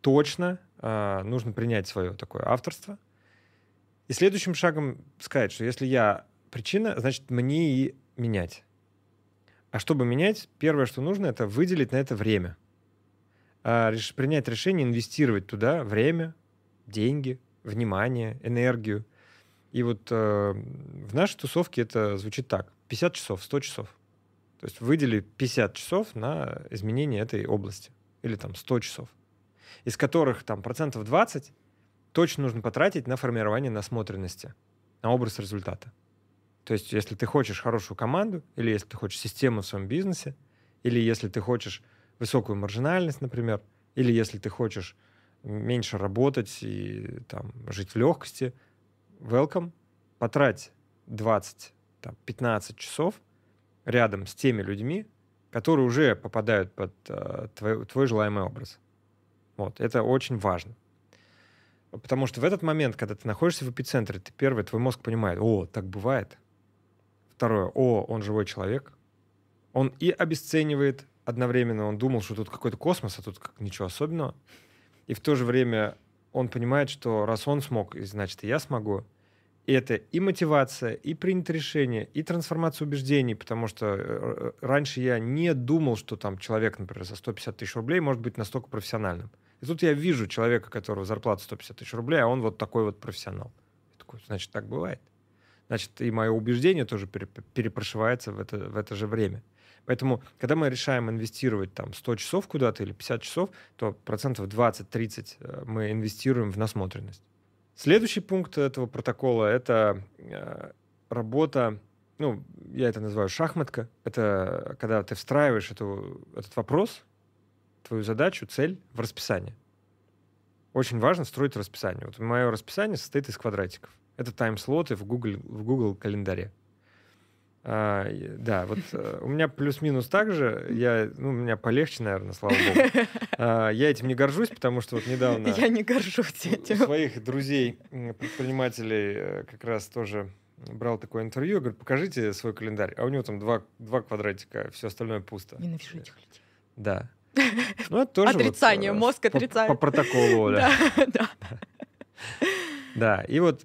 точно э, нужно принять свое такое авторство. И следующим шагом сказать, что если я причина, значит, мне и менять. А чтобы менять, первое, что нужно, это выделить на это время. А, принять решение инвестировать туда время, деньги, внимание, энергию. И вот э, в нашей тусовке это звучит так. 50 часов, 100 часов. То есть выдели 50 часов на изменение этой области. Или там 100 часов. Из которых там процентов 20 точно нужно потратить на формирование насмотренности, на образ результата. То есть если ты хочешь хорошую команду, или если ты хочешь систему в своем бизнесе, или если ты хочешь высокую маржинальность, например, или если ты хочешь меньше работать и там, жить в легкости, welcome, потрать 20-15 часов рядом с теми людьми, которые уже попадают под э, твой, твой желаемый образ. Вот, это очень важно. Потому что в этот момент, когда ты находишься в эпицентре, ты первый, твой мозг понимает, о, так бывает. Второе, о, он живой человек. Он и обесценивает одновременно, он думал, что тут какой-то космос, а тут как ничего особенного. И в то же время он понимает, что раз он смог, значит и я смогу это и мотивация, и принято решение, и трансформация убеждений, потому что э, э, раньше я не думал, что там человек, например, за 150 тысяч рублей может быть настолько профессиональным. И тут я вижу человека, которого зарплата 150 тысяч рублей, а он вот такой вот профессионал. Я такой, значит, так бывает. Значит, и мое убеждение тоже перепрошивается в это, в это же время. Поэтому, когда мы решаем инвестировать там 100 часов куда-то или 50 часов, то процентов 20-30 э, мы инвестируем в насмотренность. Следующий пункт этого протокола — это э, работа, ну, я это называю шахматка. Это когда ты встраиваешь эту, этот вопрос, твою задачу, цель в расписание. Очень важно строить расписание. Вот мое расписание состоит из квадратиков. Это тайм-слоты в Google, в Google календаре. А, да, вот э, у меня плюс-минус так же. Я, ну, у меня полегче, наверное, слава богу. А, я этим не горжусь, потому что вот недавно... Я не горжусь этим. Своих друзей, предпринимателей, э, как раз тоже брал такое интервью, говорит, покажите свой календарь. А у него там два, два квадратика, все остальное пусто. Ненавижу этих людей. Да. Ну, это тоже Отрицание, вот, э, мозг отрицает. По, по протоколу, да. Да, да. Да, и вот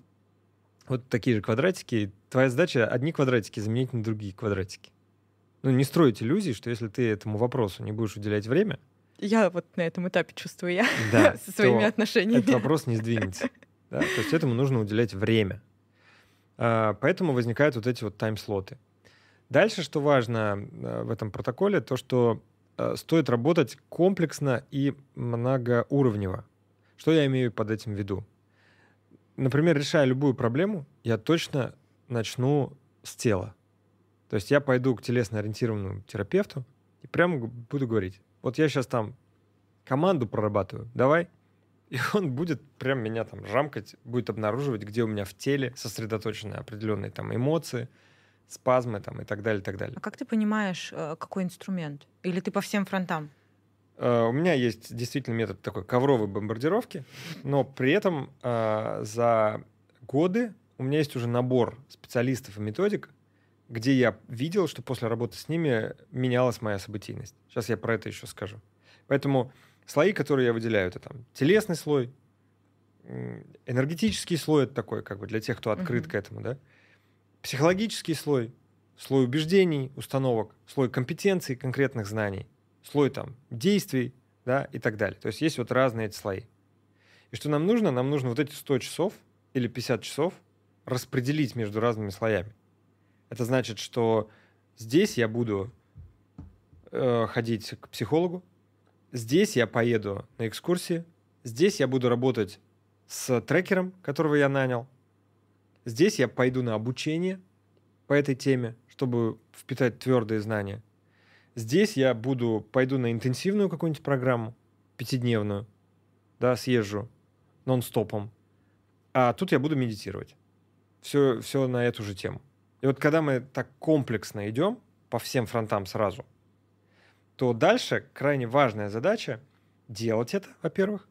вот такие же квадратики. Твоя задача одни квадратики заменить на другие квадратики. Ну, не строить иллюзий, что если ты этому вопросу не будешь уделять время... Я вот на этом этапе чувствую я да, со своими отношениями. Этот вопрос не сдвинется. Да? То есть этому нужно уделять время. А, поэтому возникают вот эти вот тайм-слоты. Дальше, что важно э, в этом протоколе, то, что э, стоит работать комплексно и многоуровнево. Что я имею под этим в виду? например, решая любую проблему, я точно начну с тела. То есть я пойду к телесно-ориентированному терапевту и прямо буду говорить, вот я сейчас там команду прорабатываю, давай. И он будет прям меня там жамкать, будет обнаруживать, где у меня в теле сосредоточены определенные там эмоции, спазмы там и так далее, и так далее. А как ты понимаешь, э, какой инструмент? Или ты по всем фронтам? Э, у меня есть действительно метод такой ковровой бомбардировки, но при этом э, за годы у меня есть уже набор специалистов и методик, где я видел, что после работы с ними менялась моя событийность. Сейчас я про это еще скажу. Поэтому слои, которые я выделяю, это там телесный слой, энергетический слой это такой, как бы для тех, кто открыт mm-hmm. к этому, да, психологический слой, слой убеждений, установок, слой компетенций, конкретных знаний – слой там действий, да, и так далее. То есть есть вот разные эти слои. И что нам нужно? Нам нужно вот эти 100 часов или 50 часов распределить между разными слоями. Это значит, что здесь я буду э, ходить к психологу, здесь я поеду на экскурсии, здесь я буду работать с трекером, которого я нанял, здесь я пойду на обучение по этой теме, чтобы впитать твердые знания – Здесь я буду, пойду на интенсивную какую-нибудь программу, пятидневную, да, съезжу нон-стопом. А тут я буду медитировать. Все, все на эту же тему. И вот когда мы так комплексно идем по всем фронтам сразу, то дальше крайне важная задача делать это, во-первых.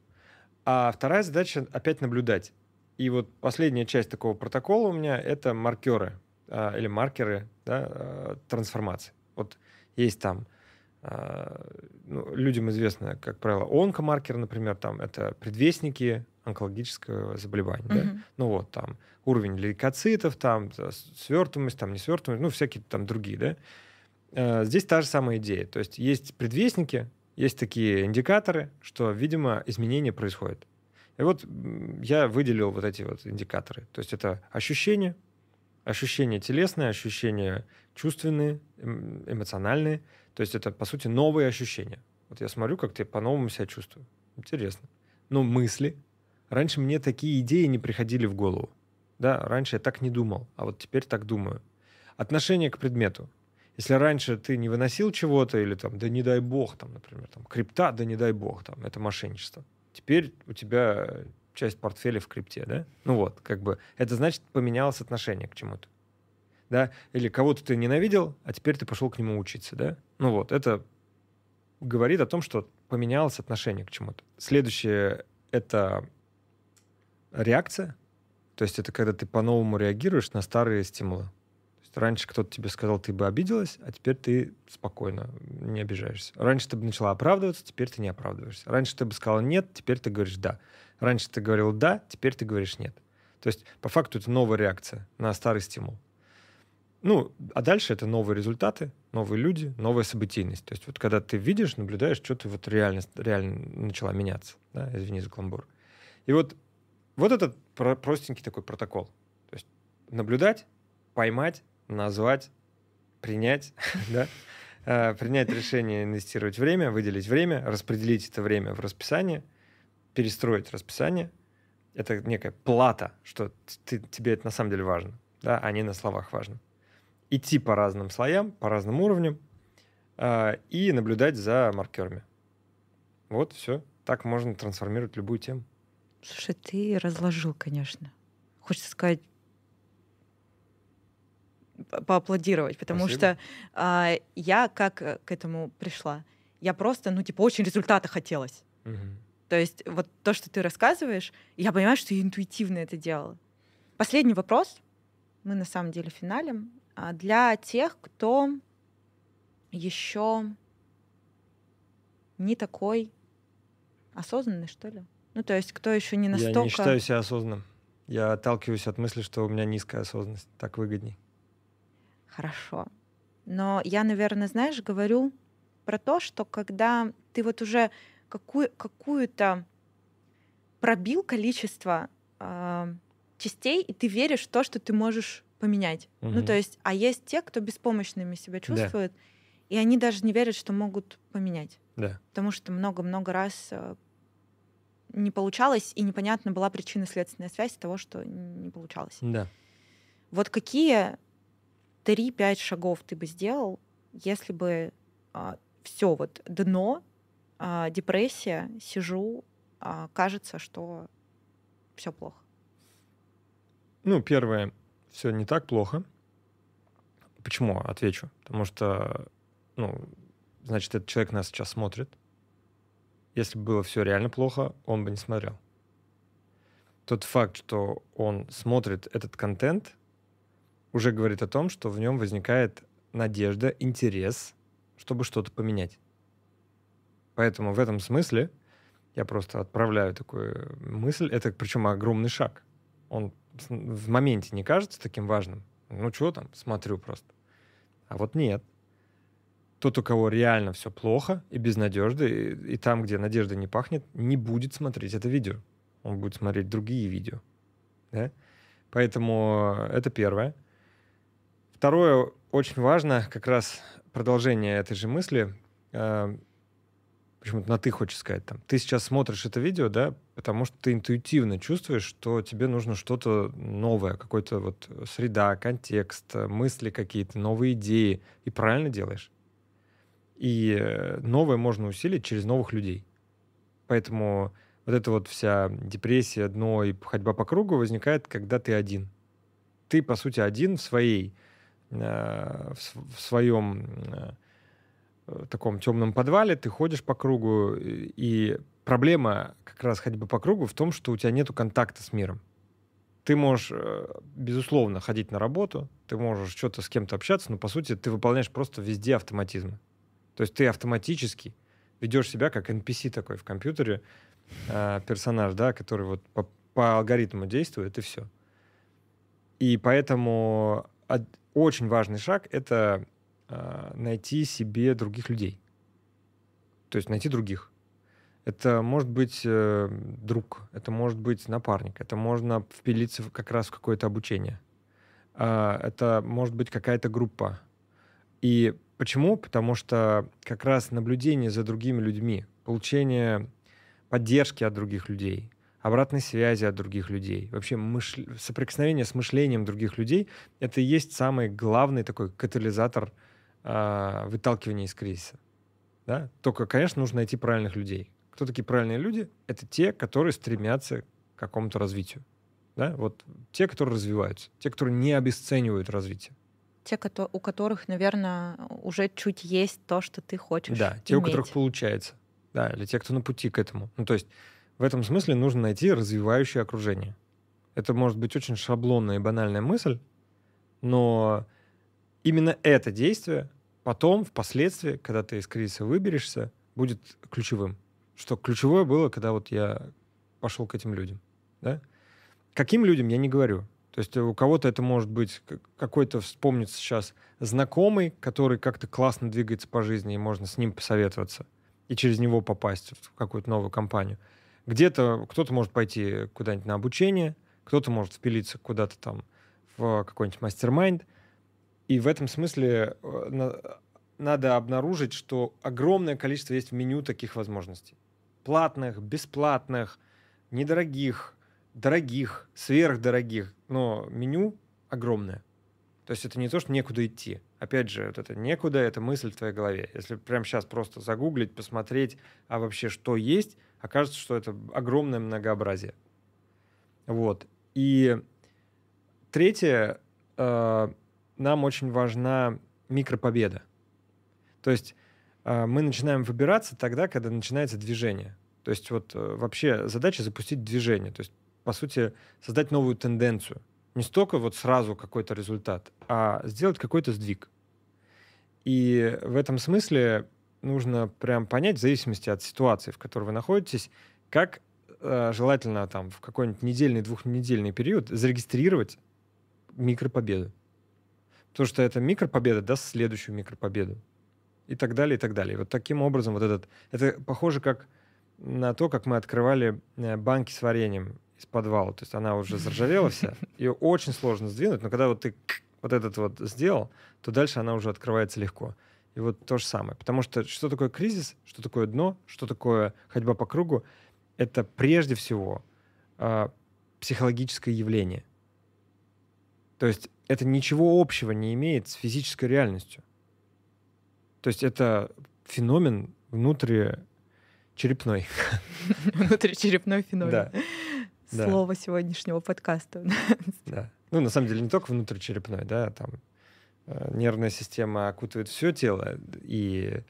А вторая задача опять наблюдать. И вот последняя часть такого протокола у меня это маркеры а, или маркеры да, а, трансформации. Вот есть там а, ну, людям известно, как правило, онкомаркер, например, там это предвестники онкологического заболевания. Угу. Да? Ну вот там уровень лейкоцитов, там свертываемость, там несвертываемость, ну всякие там другие, да. А, здесь та же самая идея. То есть есть предвестники, есть такие индикаторы, что, видимо, изменения происходят. И вот я выделил вот эти вот индикаторы. То есть это ощущение, Ощущения телесные, ощущения чувственные, эм, эмоциональные. То есть это, по сути, новые ощущения. Вот я смотрю, как ты по-новому себя чувствуешь Интересно. Но мысли. Раньше мне такие идеи не приходили в голову. Да, раньше я так не думал, а вот теперь так думаю. Отношение к предмету. Если раньше ты не выносил чего-то или там, да не дай бог, там, например, там, крипта, да не дай бог, там, это мошенничество. Теперь у тебя часть портфеля в крипте, да? Ну вот, как бы, это значит, поменялось отношение к чему-то. Да? Или кого-то ты ненавидел, а теперь ты пошел к нему учиться, да? Ну вот, это говорит о том, что поменялось отношение к чему-то. Следующее — это реакция. То есть это когда ты по-новому реагируешь на старые стимулы. Раньше кто-то тебе сказал, ты бы обиделась, а теперь ты спокойно не обижаешься. Раньше ты бы начала оправдываться, теперь ты не оправдываешься. Раньше ты бы сказала нет, теперь ты говоришь да. Раньше ты говорил да, теперь ты говоришь нет. То есть по факту это новая реакция на старый стимул. Ну, а дальше это новые результаты, новые люди, новая событийность. То есть вот когда ты видишь, наблюдаешь, что ты вот реально, реально начала меняться. Да? Извини за каламбур. И вот, вот этот простенький такой протокол. То есть наблюдать, поймать, назвать, принять, да, э, принять решение инвестировать время, выделить время, распределить это время в расписание, перестроить расписание. Это некая плата, что ты, тебе это на самом деле важно, да, а не на словах важно. Идти по разным слоям, по разным уровням э, и наблюдать за маркерами. Вот все. Так можно трансформировать любую тему. Слушай, ты разложил, конечно. Хочется сказать, поаплодировать, потому Спасибо. что э, я как э, к этому пришла? Я просто, ну, типа, очень результата хотелось. Угу. То есть вот то, что ты рассказываешь, я понимаю, что я интуитивно это делала. Последний вопрос. Мы на самом деле финалем. А для тех, кто еще не такой осознанный, что ли? Ну, то есть, кто еще не настолько... Я не считаю себя осознанным. Я отталкиваюсь от мысли, что у меня низкая осознанность. Так выгодней хорошо. Но я, наверное, знаешь, говорю про то, что когда ты вот уже какую, какую-то пробил количество э, частей, и ты веришь в то, что ты можешь поменять. Угу. Ну, то есть, а есть те, кто беспомощными себя чувствуют, да. и они даже не верят, что могут поменять. Да. Потому что много-много раз а, не получалось, и непонятно была причина следственная связь того, что не получалось. Да. Вот какие 3-5 шагов ты бы сделал, если бы а, все вот дно, а, депрессия, сижу, а, кажется, что все плохо. Ну, первое, все не так плохо. Почему? Отвечу. Потому что, ну, значит, этот человек нас сейчас смотрит. Если бы было все реально плохо, он бы не смотрел. Тот факт, что он смотрит этот контент, уже говорит о том, что в нем возникает надежда, интерес, чтобы что-то поменять. Поэтому в этом смысле я просто отправляю такую мысль. Это причем огромный шаг. Он в моменте не кажется таким важным. Ну что там, смотрю просто. А вот нет. Тот, у кого реально все плохо и без надежды, и, и там, где надежда не пахнет, не будет смотреть это видео. Он будет смотреть другие видео. Да? Поэтому э, это первое. Второе, очень важно, как раз продолжение этой же мысли, почему-то э, на «ты» хочешь сказать. Там. Ты сейчас смотришь это видео, да, потому что ты интуитивно чувствуешь, что тебе нужно что-то новое, какой-то вот среда, контекст, мысли какие-то, новые идеи. И правильно делаешь. И э, новое можно усилить через новых людей. Поэтому вот эта вот вся депрессия, дно и ходьба по кругу возникает, когда ты один. Ты, по сути, один в своей Э, в, своем э, э, таком темном подвале, ты ходишь по кругу, и проблема как раз ходьбы по кругу в том, что у тебя нет контакта с миром. Ты можешь, безусловно, ходить на работу, ты можешь что-то с кем-то общаться, но, по сути, ты выполняешь просто везде автоматизм. То есть ты автоматически ведешь себя как NPC такой в компьютере, персонаж, да, который вот по, по алгоритму действует, и все. И поэтому очень важный шаг — это э, найти себе других людей. То есть найти других. Это может быть э, друг, это может быть напарник, это можно впилиться как раз в какое-то обучение. Э, это может быть какая-то группа. И почему? Потому что как раз наблюдение за другими людьми, получение поддержки от других людей — обратной связи от других людей. Вообще мыш... соприкосновение с мышлением других людей — это и есть самый главный такой катализатор э, выталкивания из кризиса. Да? Только, конечно, нужно найти правильных людей. Кто такие правильные люди? Это те, которые стремятся к какому-то развитию. Да? Вот те, которые развиваются, те, которые не обесценивают развитие. Те, кто, у которых, наверное, уже чуть есть то, что ты хочешь. Да, те, иметь. у которых получается. Да, или те, кто на пути к этому. Ну, то есть в этом смысле нужно найти развивающее окружение. Это может быть очень шаблонная и банальная мысль, но именно это действие потом, впоследствии, когда ты из кризиса выберешься, будет ключевым. Что ключевое было, когда вот я пошел к этим людям. Да? Каким людям, я не говорю. То есть у кого-то это может быть какой-то вспомнится сейчас знакомый, который как-то классно двигается по жизни, и можно с ним посоветоваться и через него попасть в какую-то новую компанию. Где-то кто-то может пойти куда-нибудь на обучение, кто-то может впилиться куда-то там в какой-нибудь мастер-майнд. И в этом смысле э, надо обнаружить, что огромное количество есть в меню таких возможностей. Платных, бесплатных, недорогих, дорогих, сверхдорогих. Но меню огромное. То есть это не то, что некуда идти опять же, вот это некуда, это мысль в твоей голове. Если прямо сейчас просто загуглить, посмотреть, а вообще что есть, окажется, что это огромное многообразие. Вот. И третье, э, нам очень важна микропобеда. То есть э, мы начинаем выбираться тогда, когда начинается движение. То есть вот э, вообще задача запустить движение, то есть, по сути, создать новую тенденцию – не столько вот сразу какой-то результат, а сделать какой-то сдвиг. И в этом смысле нужно прям понять, в зависимости от ситуации, в которой вы находитесь, как э, желательно там в какой-нибудь недельный, двухнедельный период зарегистрировать микропобеды. Потому что эта микропобеда даст следующую микропобеду. И так далее, и так далее. И вот таким образом вот этот... Это похоже как на то, как мы открывали э, банки с вареньем из подвала. То есть она уже заржавела вся. Ее очень сложно сдвинуть, но когда вот ты вот этот вот сделал, то дальше она уже открывается легко. И вот то же самое. Потому что что такое кризис, что такое дно, что такое ходьба по кругу, это прежде всего э, психологическое явление. То есть это ничего общего не имеет с физической реальностью. То есть это феномен внутри черепной. Внутричерепной феномен. Да да. слово сегодняшнего подкаста. Да. Ну, на самом деле, не только внутричерепной, да, там э, нервная система окутывает все тело, и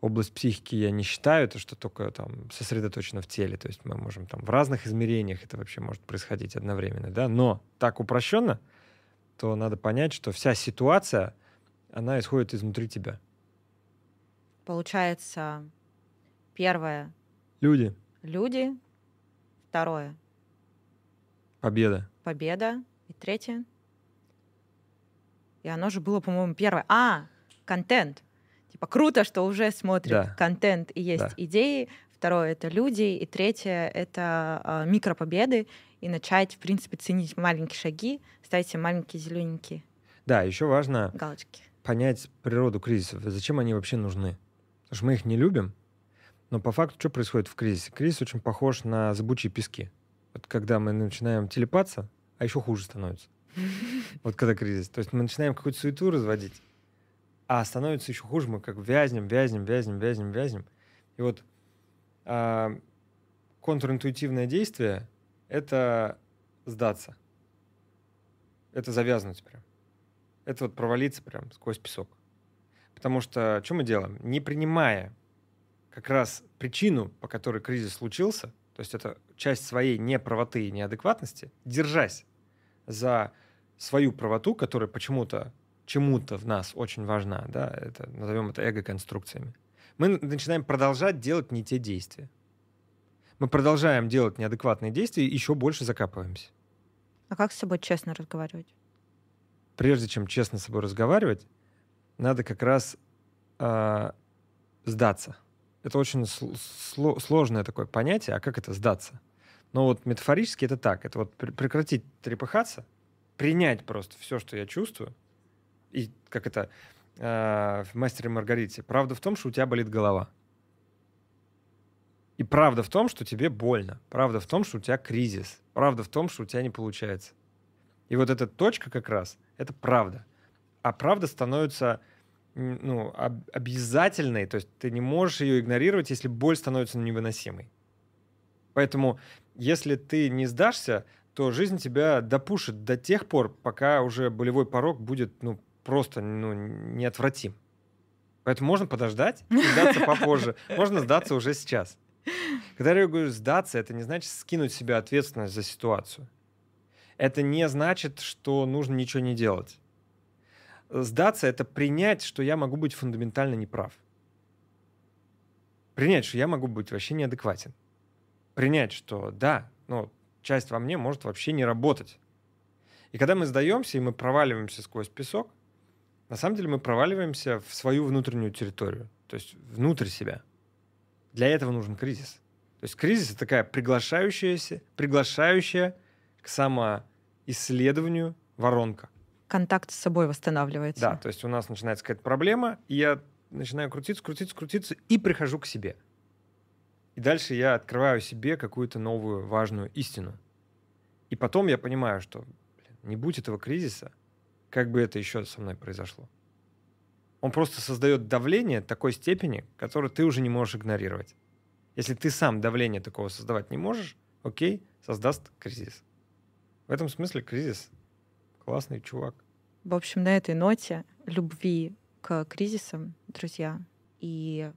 область психики я не считаю, то, что только там сосредоточено в теле, то есть мы можем там в разных измерениях это вообще может происходить одновременно, да, но так упрощенно, то надо понять, что вся ситуация, она исходит изнутри тебя. Получается, первое... Люди. Люди. Второе. Победа. Победа. И третье. И оно же было, по-моему, первое. А, контент. Типа круто, что уже смотрит да. контент и есть да. идеи. Второе это люди. И третье это э, микропобеды. И начать, в принципе, ценить маленькие шаги, ставить себе маленькие зелененькие. Да, еще важно галочки. понять природу кризисов. Зачем они вообще нужны? Потому что мы их не любим, но по факту что происходит в кризисе? Кризис очень похож на зыбучие пески вот когда мы начинаем телепаться, а еще хуже становится. Вот когда кризис. То есть мы начинаем какую-то суету разводить, а становится еще хуже, мы как вязнем, вязнем, вязнем, вязнем, вязнем. И вот а, контринтуитивное действие — это сдаться. Это завязнуть прям. Это вот провалиться прям сквозь песок. Потому что что мы делаем? Не принимая как раз причину, по которой кризис случился, то есть это часть своей неправоты и неадекватности, держась за свою правоту, которая почему-то чему-то в нас очень важна, да, это, назовем это эго-конструкциями, мы начинаем продолжать делать не те действия. Мы продолжаем делать неадекватные действия и еще больше закапываемся. А как с собой честно разговаривать? Прежде чем честно с собой разговаривать, надо как раз э, сдаться. Это очень сло- сложное такое понятие, а как это сдаться? Но вот метафорически это так. Это вот прекратить трепыхаться, принять просто все, что я чувствую, и как это э, в «Мастере Маргарите». Правда в том, что у тебя болит голова. И правда в том, что тебе больно. Правда в том, что у тебя кризис. Правда в том, что у тебя не получается. И вот эта точка как раз — это правда. А правда становится ну, об обязательной, то есть ты не можешь ее игнорировать, если боль становится невыносимой. Поэтому, если ты не сдашься, то жизнь тебя допушит до тех пор, пока уже болевой порог будет ну, просто ну, неотвратим. Поэтому можно подождать и сдаться попозже. Можно сдаться уже сейчас. Когда я говорю «сдаться», это не значит скинуть себе ответственность за ситуацию. Это не значит, что нужно ничего не делать. Сдаться — это принять, что я могу быть фундаментально неправ. Принять, что я могу быть вообще неадекватен принять, что да, ну, часть во мне может вообще не работать. И когда мы сдаемся и мы проваливаемся сквозь песок, на самом деле мы проваливаемся в свою внутреннюю территорию, то есть внутрь себя. Для этого нужен кризис. То есть кризис — это такая приглашающаяся, приглашающая к самоисследованию воронка. Контакт с собой восстанавливается. Да, то есть у нас начинается какая-то проблема, и я начинаю крутиться, крутиться, крутиться и прихожу к себе — и дальше я открываю себе какую-то новую важную истину. И потом я понимаю, что блин, не будь этого кризиса, как бы это еще со мной произошло. Он просто создает давление такой степени, которое ты уже не можешь игнорировать. Если ты сам давление такого создавать не можешь, окей, создаст кризис. В этом смысле кризис классный чувак. В общем, на этой ноте любви к кризисам, друзья, и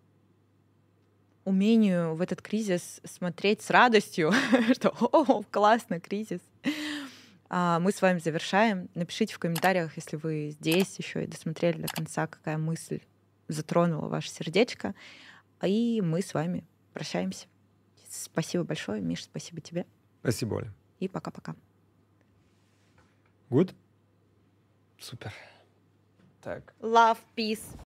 умению в этот кризис смотреть с радостью, что «О, классно, кризис!» а, Мы с вами завершаем. Напишите в комментариях, если вы здесь еще и досмотрели до конца, какая мысль затронула ваше сердечко. И мы с вами прощаемся. Спасибо большое, Миш, спасибо тебе. Спасибо, Оля. И пока-пока. Good? Супер. Так. Love, peace.